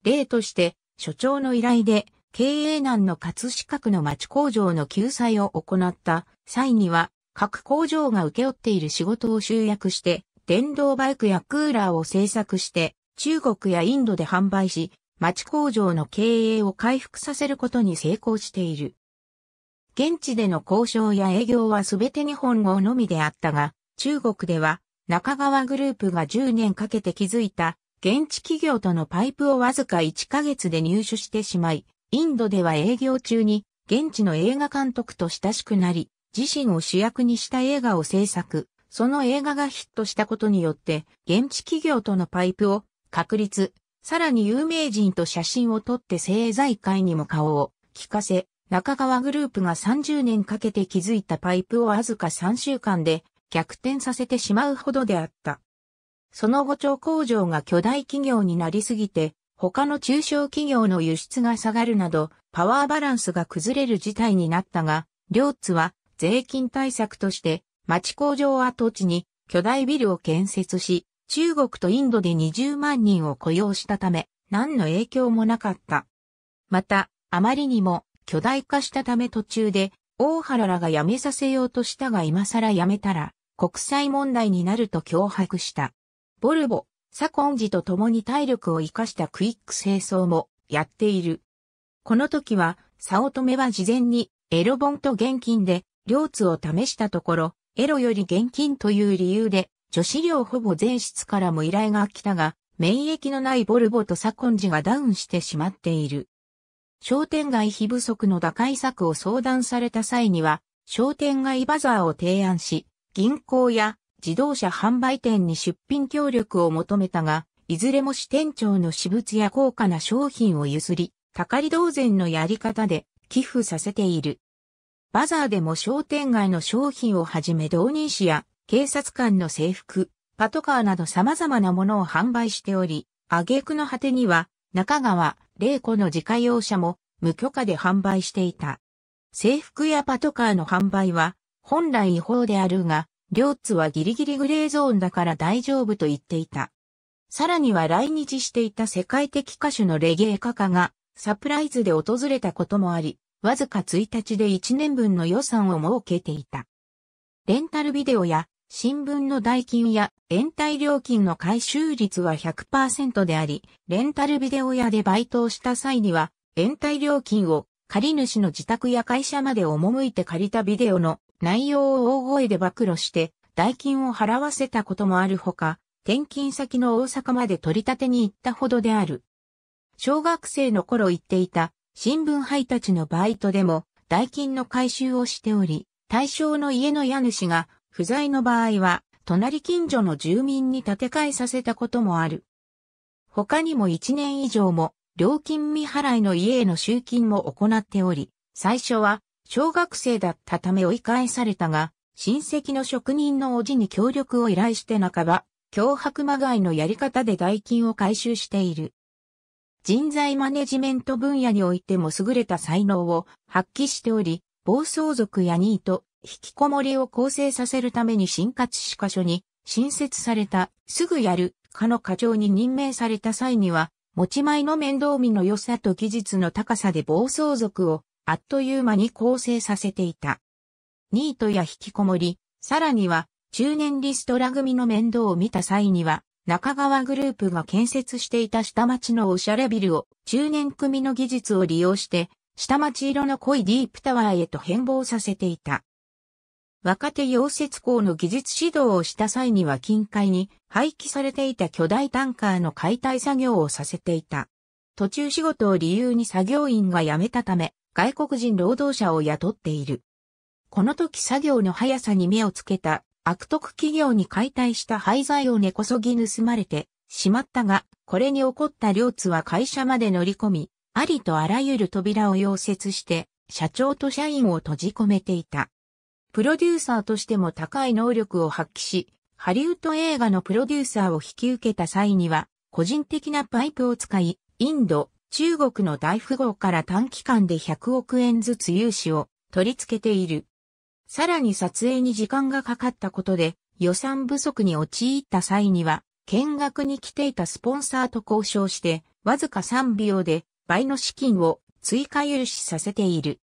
例として、所長の依頼で、経営難の葛飾区の町工場の救済を行った際には、各工場が請け負っている仕事を集約して、電動バイクやクーラーを製作して、中国やインドで販売し、町工場の経営を回復させることに成功している。現地での交渉や営業はすべて日本語のみであったが、中国では中川グループが10年かけて築いた現地企業とのパイプをわずか1ヶ月で入手してしまい、インドでは営業中に現地の映画監督と親しくなり、自身を主役にした映画を制作、その映画がヒットしたことによって現地企業とのパイプを確率。さらに有名人と写真を撮って政財界にも顔を聞かせ、中川グループが30年かけて築いたパイプをわずか3週間で逆転させてしまうほどであった。その後調工場が巨大企業になりすぎて、他の中小企業の輸出が下がるなど、パワーバランスが崩れる事態になったが、両津は税金対策として、町工場跡地に巨大ビルを建設し、中国とインドで20万人を雇用したため、何の影響もなかった。また、あまりにも巨大化したため途中で、大原らが辞めさせようとしたが今更辞めたら、国際問題になると脅迫した。ボルボ、サコンジと共に体力を生かしたクイック清掃もやっている。この時は、サオトメは事前にエロ本と現金で両津を試したところ、エロより現金という理由で女子寮ほぼ全室からも依頼が来たが、免疫のないボルボと左近寺がダウンしてしまっている。商店街非不足の打開策を相談された際には、商店街バザーを提案し、銀行や自動車販売店に出品協力を求めたが、いずれも支店長の私物や高価な商品を譲り、たかり同然のやり方で寄付させている。バザーでも商店街の商品をはじめ同人誌や警察官の制服、パトカーなど様々なものを販売しており、挙句の果てには、中川、玲子の自家用車も無許可で販売していた。制服やパトカーの販売は、本来違法であるが、両津はギリギリグレーゾーンだから大丈夫と言っていた。さらには来日していた世界的歌手のレゲエカカがサプライズで訪れたこともあり、わずか1日で1年分の予算を設けていた。レンタルビデオや新聞の代金や延滞料金の回収率は100%であり、レンタルビデオ屋でバイトをした際には、延滞料金を借り主の自宅や会社まで赴いて借りたビデオの内容を大声で暴露して、代金を払わせたこともあるほか、転勤先の大阪まで取り立てに行ったほどである。小学生の頃行っていた新聞配達のバイトでも代金の回収をしており、対象の家の家主が不在の場合は、隣近所の住民に建て替えさせたこともある。他にも1年以上も、料金未払いの家への集金も行っており、最初は小学生だったため追い返されたが、親戚の職人のおじに協力を依頼して半ば、脅迫まがいのやり方で代金を回収している。人材マネジメント分野においても優れた才能を発揮しており、暴走族やニート、引きこもりを構成させるために新活歯科所に新設されたすぐやる課の課長に任命された際には、持ち前の面倒見の良さと技術の高さで暴走族をあっという間に構成させていた。ニートや引きこもり、さらには中年リストラ組の面倒を見た際には、中川グループが建設していた下町のおしゃれビルを中年組の技術を利用して、下町色の濃いディープタワーへと変貌させていた。若手溶接工の技術指導をした際には近海に廃棄されていた巨大タンカーの解体作業をさせていた。途中仕事を理由に作業員が辞めたため、外国人労働者を雇っている。この時作業の速さに目をつけた悪徳企業に解体した廃材を根こそぎ盗まれてしまったが、これに起こった両津は会社まで乗り込み、ありとあらゆる扉を溶接して、社長と社員を閉じ込めていた。プロデューサーとしても高い能力を発揮し、ハリウッド映画のプロデューサーを引き受けた際には、個人的なパイプを使い、インド、中国の大富豪から短期間で100億円ずつ融資を取り付けている。さらに撮影に時間がかかったことで予算不足に陥った際には見学に来ていたスポンサーと交渉してわずか3秒で倍の資金を追加融資させている。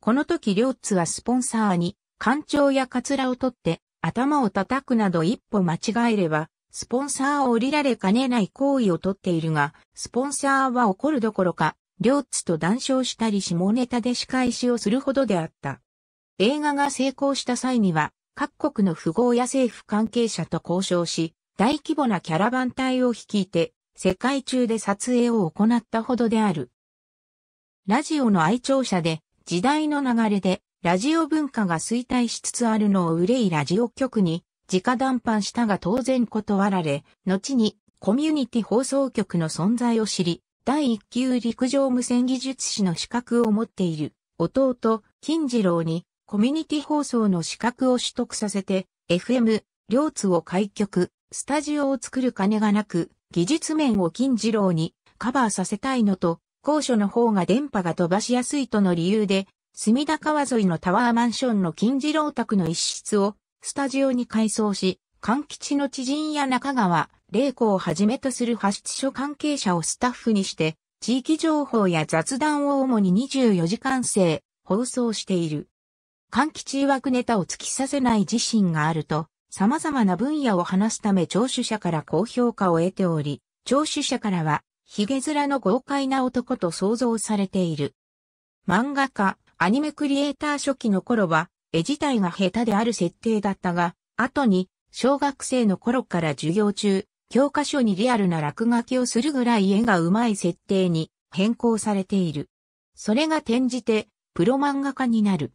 この時両津はスポンサーに干潮やカツラを取って頭を叩くなど一歩間違えれば、スポンサーを降りられかねない行為をとっているが、スポンサーは怒るどころか、両津と談笑したり下ネタで仕返しをするほどであった。映画が成功した際には、各国の富豪や政府関係者と交渉し、大規模なキャラバン隊を率いて、世界中で撮影を行ったほどである。ラジオの愛聴者で、時代の流れで、ラジオ文化が衰退しつつあるのを憂いラジオ局に直談判したが当然断られ、後にコミュニティ放送局の存在を知り、第一級陸上無線技術士の資格を持っている弟、金次郎にコミュニティ放送の資格を取得させて、FM、両津を開局、スタジオを作る金がなく、技術面を金次郎にカバーさせたいのと、高所の方が電波が飛ばしやすいとの理由で、隅田川沿いのタワーマンションの金次郎宅の一室をスタジオに改装し、関吉の知人や中川、玲子をはじめとする派出所関係者をスタッフにして、地域情報や雑談を主に24時間制、放送している。関吉曰くネタを突きさせない自信があると、様々な分野を話すため聴取者から高評価を得ており、聴取者からは、ヒゲ面の豪快な男と想像されている。漫画家、アニメクリエイター初期の頃は、絵自体が下手である設定だったが、後に、小学生の頃から授業中、教科書にリアルな落書きをするぐらい絵が上手い設定に変更されている。それが転じて、プロ漫画家になる。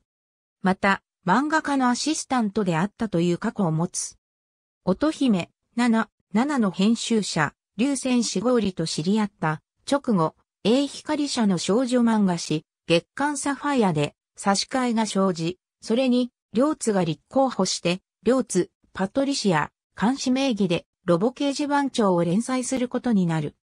また、漫画家のアシスタントであったという過去を持つ。乙姫、7、7の編集者、流泉志合理と知り合った、直後、A 光社の少女漫画誌、月刊サファイアで差し替えが生じ、それに、両津が立候補して、両津、パトリシア、監視名義で、ロボ掲示板長を連載することになる。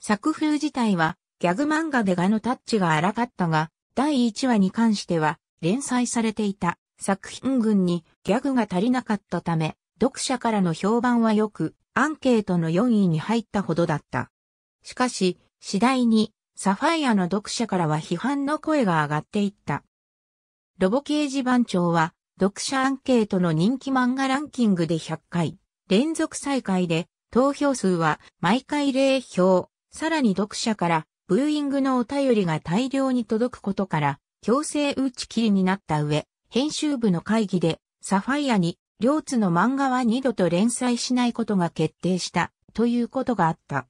作風自体は、ギャグ漫画で画のタッチが荒かったが、第1話に関しては、連載されていた作品群にギャグが足りなかったため、読者からの評判は良く、アンケートの4位に入ったほどだった。しかし、次第にサファイアの読者からは批判の声が上がっていった。ロボ掲示板長は、読者アンケートの人気漫画ランキングで100回、連続再開で、投票数は毎回0票、さらに読者からブーイングのお便りが大量に届くことから、強制打ち切りになった上、編集部の会議で、サファイアに、両津の漫画は二度と連載しないことが決定した、ということがあった。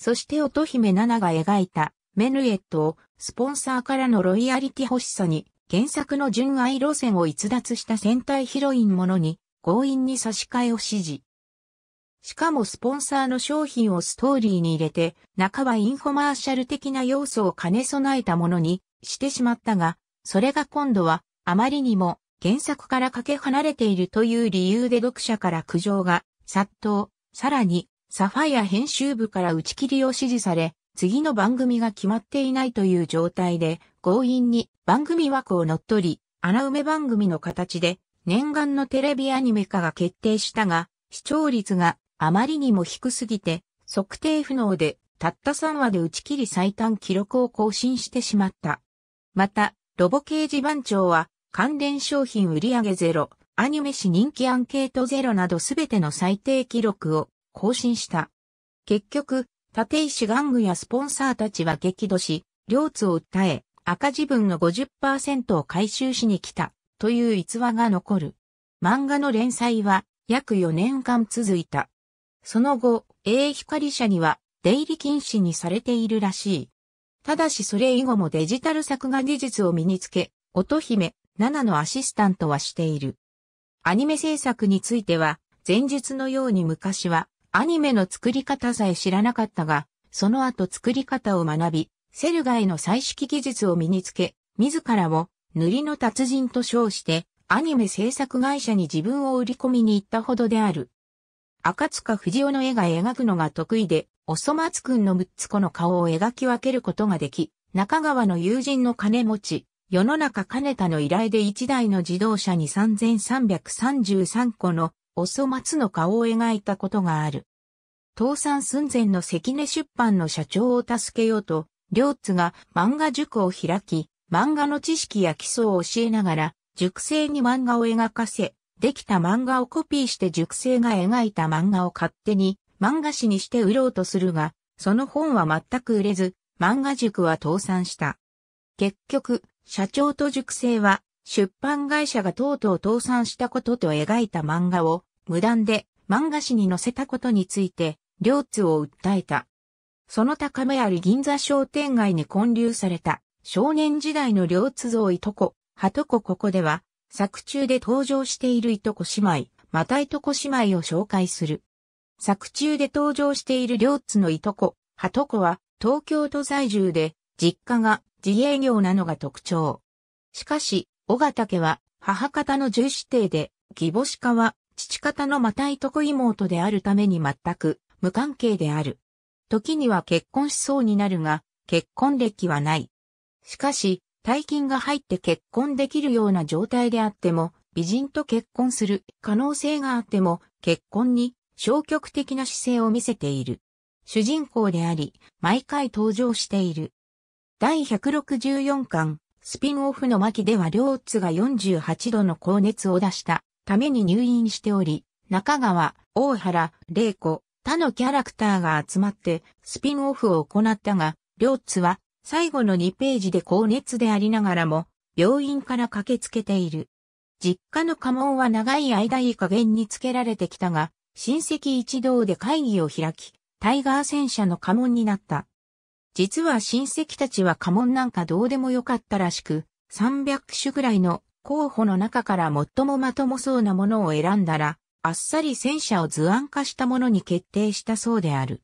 そして乙姫奈々が描いたメヌエットをスポンサーからのロイヤリティ欲しさに原作の純愛路線を逸脱した戦隊ヒロインものに強引に差し替えを指示。しかもスポンサーの商品をストーリーに入れて、中はインフォマーシャル的な要素を兼ね備えたものにしてしまったが、それが今度はあまりにも原作からかけ離れているという理由で読者から苦情が殺到、さらにサファイア編集部から打ち切りを指示され、次の番組が決まっていないという状態で、強引に番組枠を乗っ取り、穴埋め番組の形で、念願のテレビアニメ化が決定したが、視聴率があまりにも低すぎて、測定不能で、たった3話で打ち切り最短記録を更新してしまった。また、ロボ掲示板長は、関連商品売上ゼロ、アニメ誌人気アンケートゼロなどすべての最低記録を更新した。結局、立石玩具やスポンサーたちは激怒し、両津を訴え、赤字分の50%を回収しに来た、という逸話が残る。漫画の連載は、約4年間続いた。その後、A 光社には、出入り禁止にされているらしい。ただしそれ以後もデジタル作画技術を身につけ、乙姫、ナのアシスタントはしている。アニメ制作については、前述のように昔はアニメの作り方さえ知らなかったが、その後作り方を学び、セルガへの彩色技術を身につけ、自らを塗りの達人と称して、アニメ制作会社に自分を売り込みに行ったほどである。赤塚不二夫の絵が描くのが得意で、おそ松くんの六つ子の顔を描き分けることができ、中川の友人の金持ち、世の中金田の依頼で1台の自動車に3333個のおそ松の顔を描いたことがある。倒産寸前の関根出版の社長を助けようと、両津が漫画塾を開き、漫画の知識や基礎を教えながら、塾生に漫画を描かせ、できた漫画をコピーして塾生が描いた漫画を勝手に漫画誌にして売ろうとするが、その本は全く売れず、漫画塾は倒産した。結局、社長と塾生は出版会社がとうとう倒産したことと描いた漫画を無断で漫画誌に載せたことについて、両津を訴えた。その高めあり銀座商店街に建立された少年時代の両津像いとこ、はとこここでは、作中で登場しているいとこ姉妹、またいとこ姉妹を紹介する。作中で登場している両津のいとこ、はとこは東京都在住で、実家が自営業なのが特徴。しかし、小形家は母方の重視邸で、義母子家は父方のまたいとこ妹であるために全く無関係である。時には結婚しそうになるが、結婚歴はない。しかし、大金が入って結婚できるような状態であっても、美人と結婚する可能性があっても、結婚に消極的な姿勢を見せている。主人公であり、毎回登場している。第164巻、スピンオフの巻では両津が48度の高熱を出したために入院しており、中川、大原、玲子、他のキャラクターが集まってスピンオフを行ったが、両津は最後の2ページで高熱でありながらも、病院から駆けつけている。実家の家紋は長い間いい加減につけられてきたが、親戚一同で会議を開き、タイガー戦車の家紋になった。実は親戚たちは家紋なんかどうでもよかったらしく、300種ぐらいの候補の中から最もまともそうなものを選んだら、あっさり戦車を図案化したものに決定したそうである。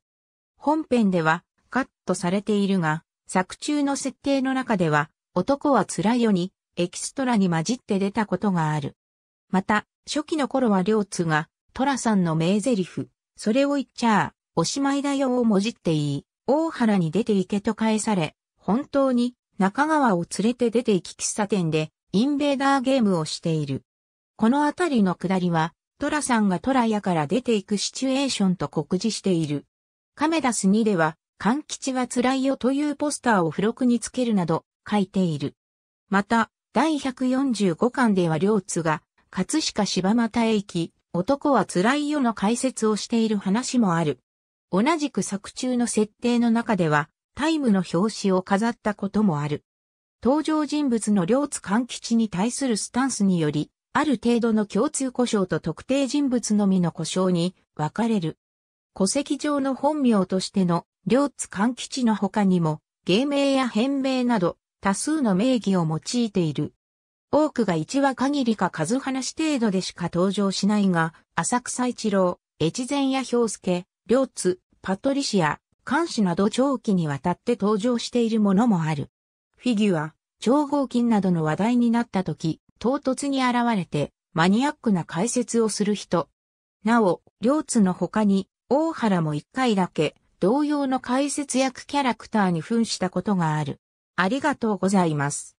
本編ではカットされているが、作中の設定の中では、男は辛いよに、エキストラに混じって出たことがある。また、初期の頃は両津が、トラさんの名台詞、それを言っちゃあ、おしまいだよをもじっていい、大原に出て行けと返され、本当に中川を連れて出て行き喫茶店でインベーダーゲームをしている。このあたりの下りは、トラさんがトラ屋から出ていくシチュエーションと告示している。カメダス2では、勘吉は辛いよというポスターを付録につけるなど書いている。また、第145巻では両津が、葛飾柴又へ行き、男は辛いよの解説をしている話もある。同じく作中の設定の中では、タイムの表紙を飾ったこともある。登場人物の両津勘吉に対するスタンスにより、ある程度の共通故障と特定人物のみの故障に分かれる。戸籍上の本名としての両津勘吉の他にも、芸名や変名など多数の名義を用いている。多くが1話限りか数話程度でしか登場しないが、浅草一郎、越前や氷介、両津、パトリシア、監視など長期にわたって登場しているものもある。フィギュア、超合金などの話題になった時、唐突に現れて、マニアックな解説をする人。なお、両津の他に、大原も一回だけ、同様の解説役キャラクターに扮したことがある。ありがとうございます。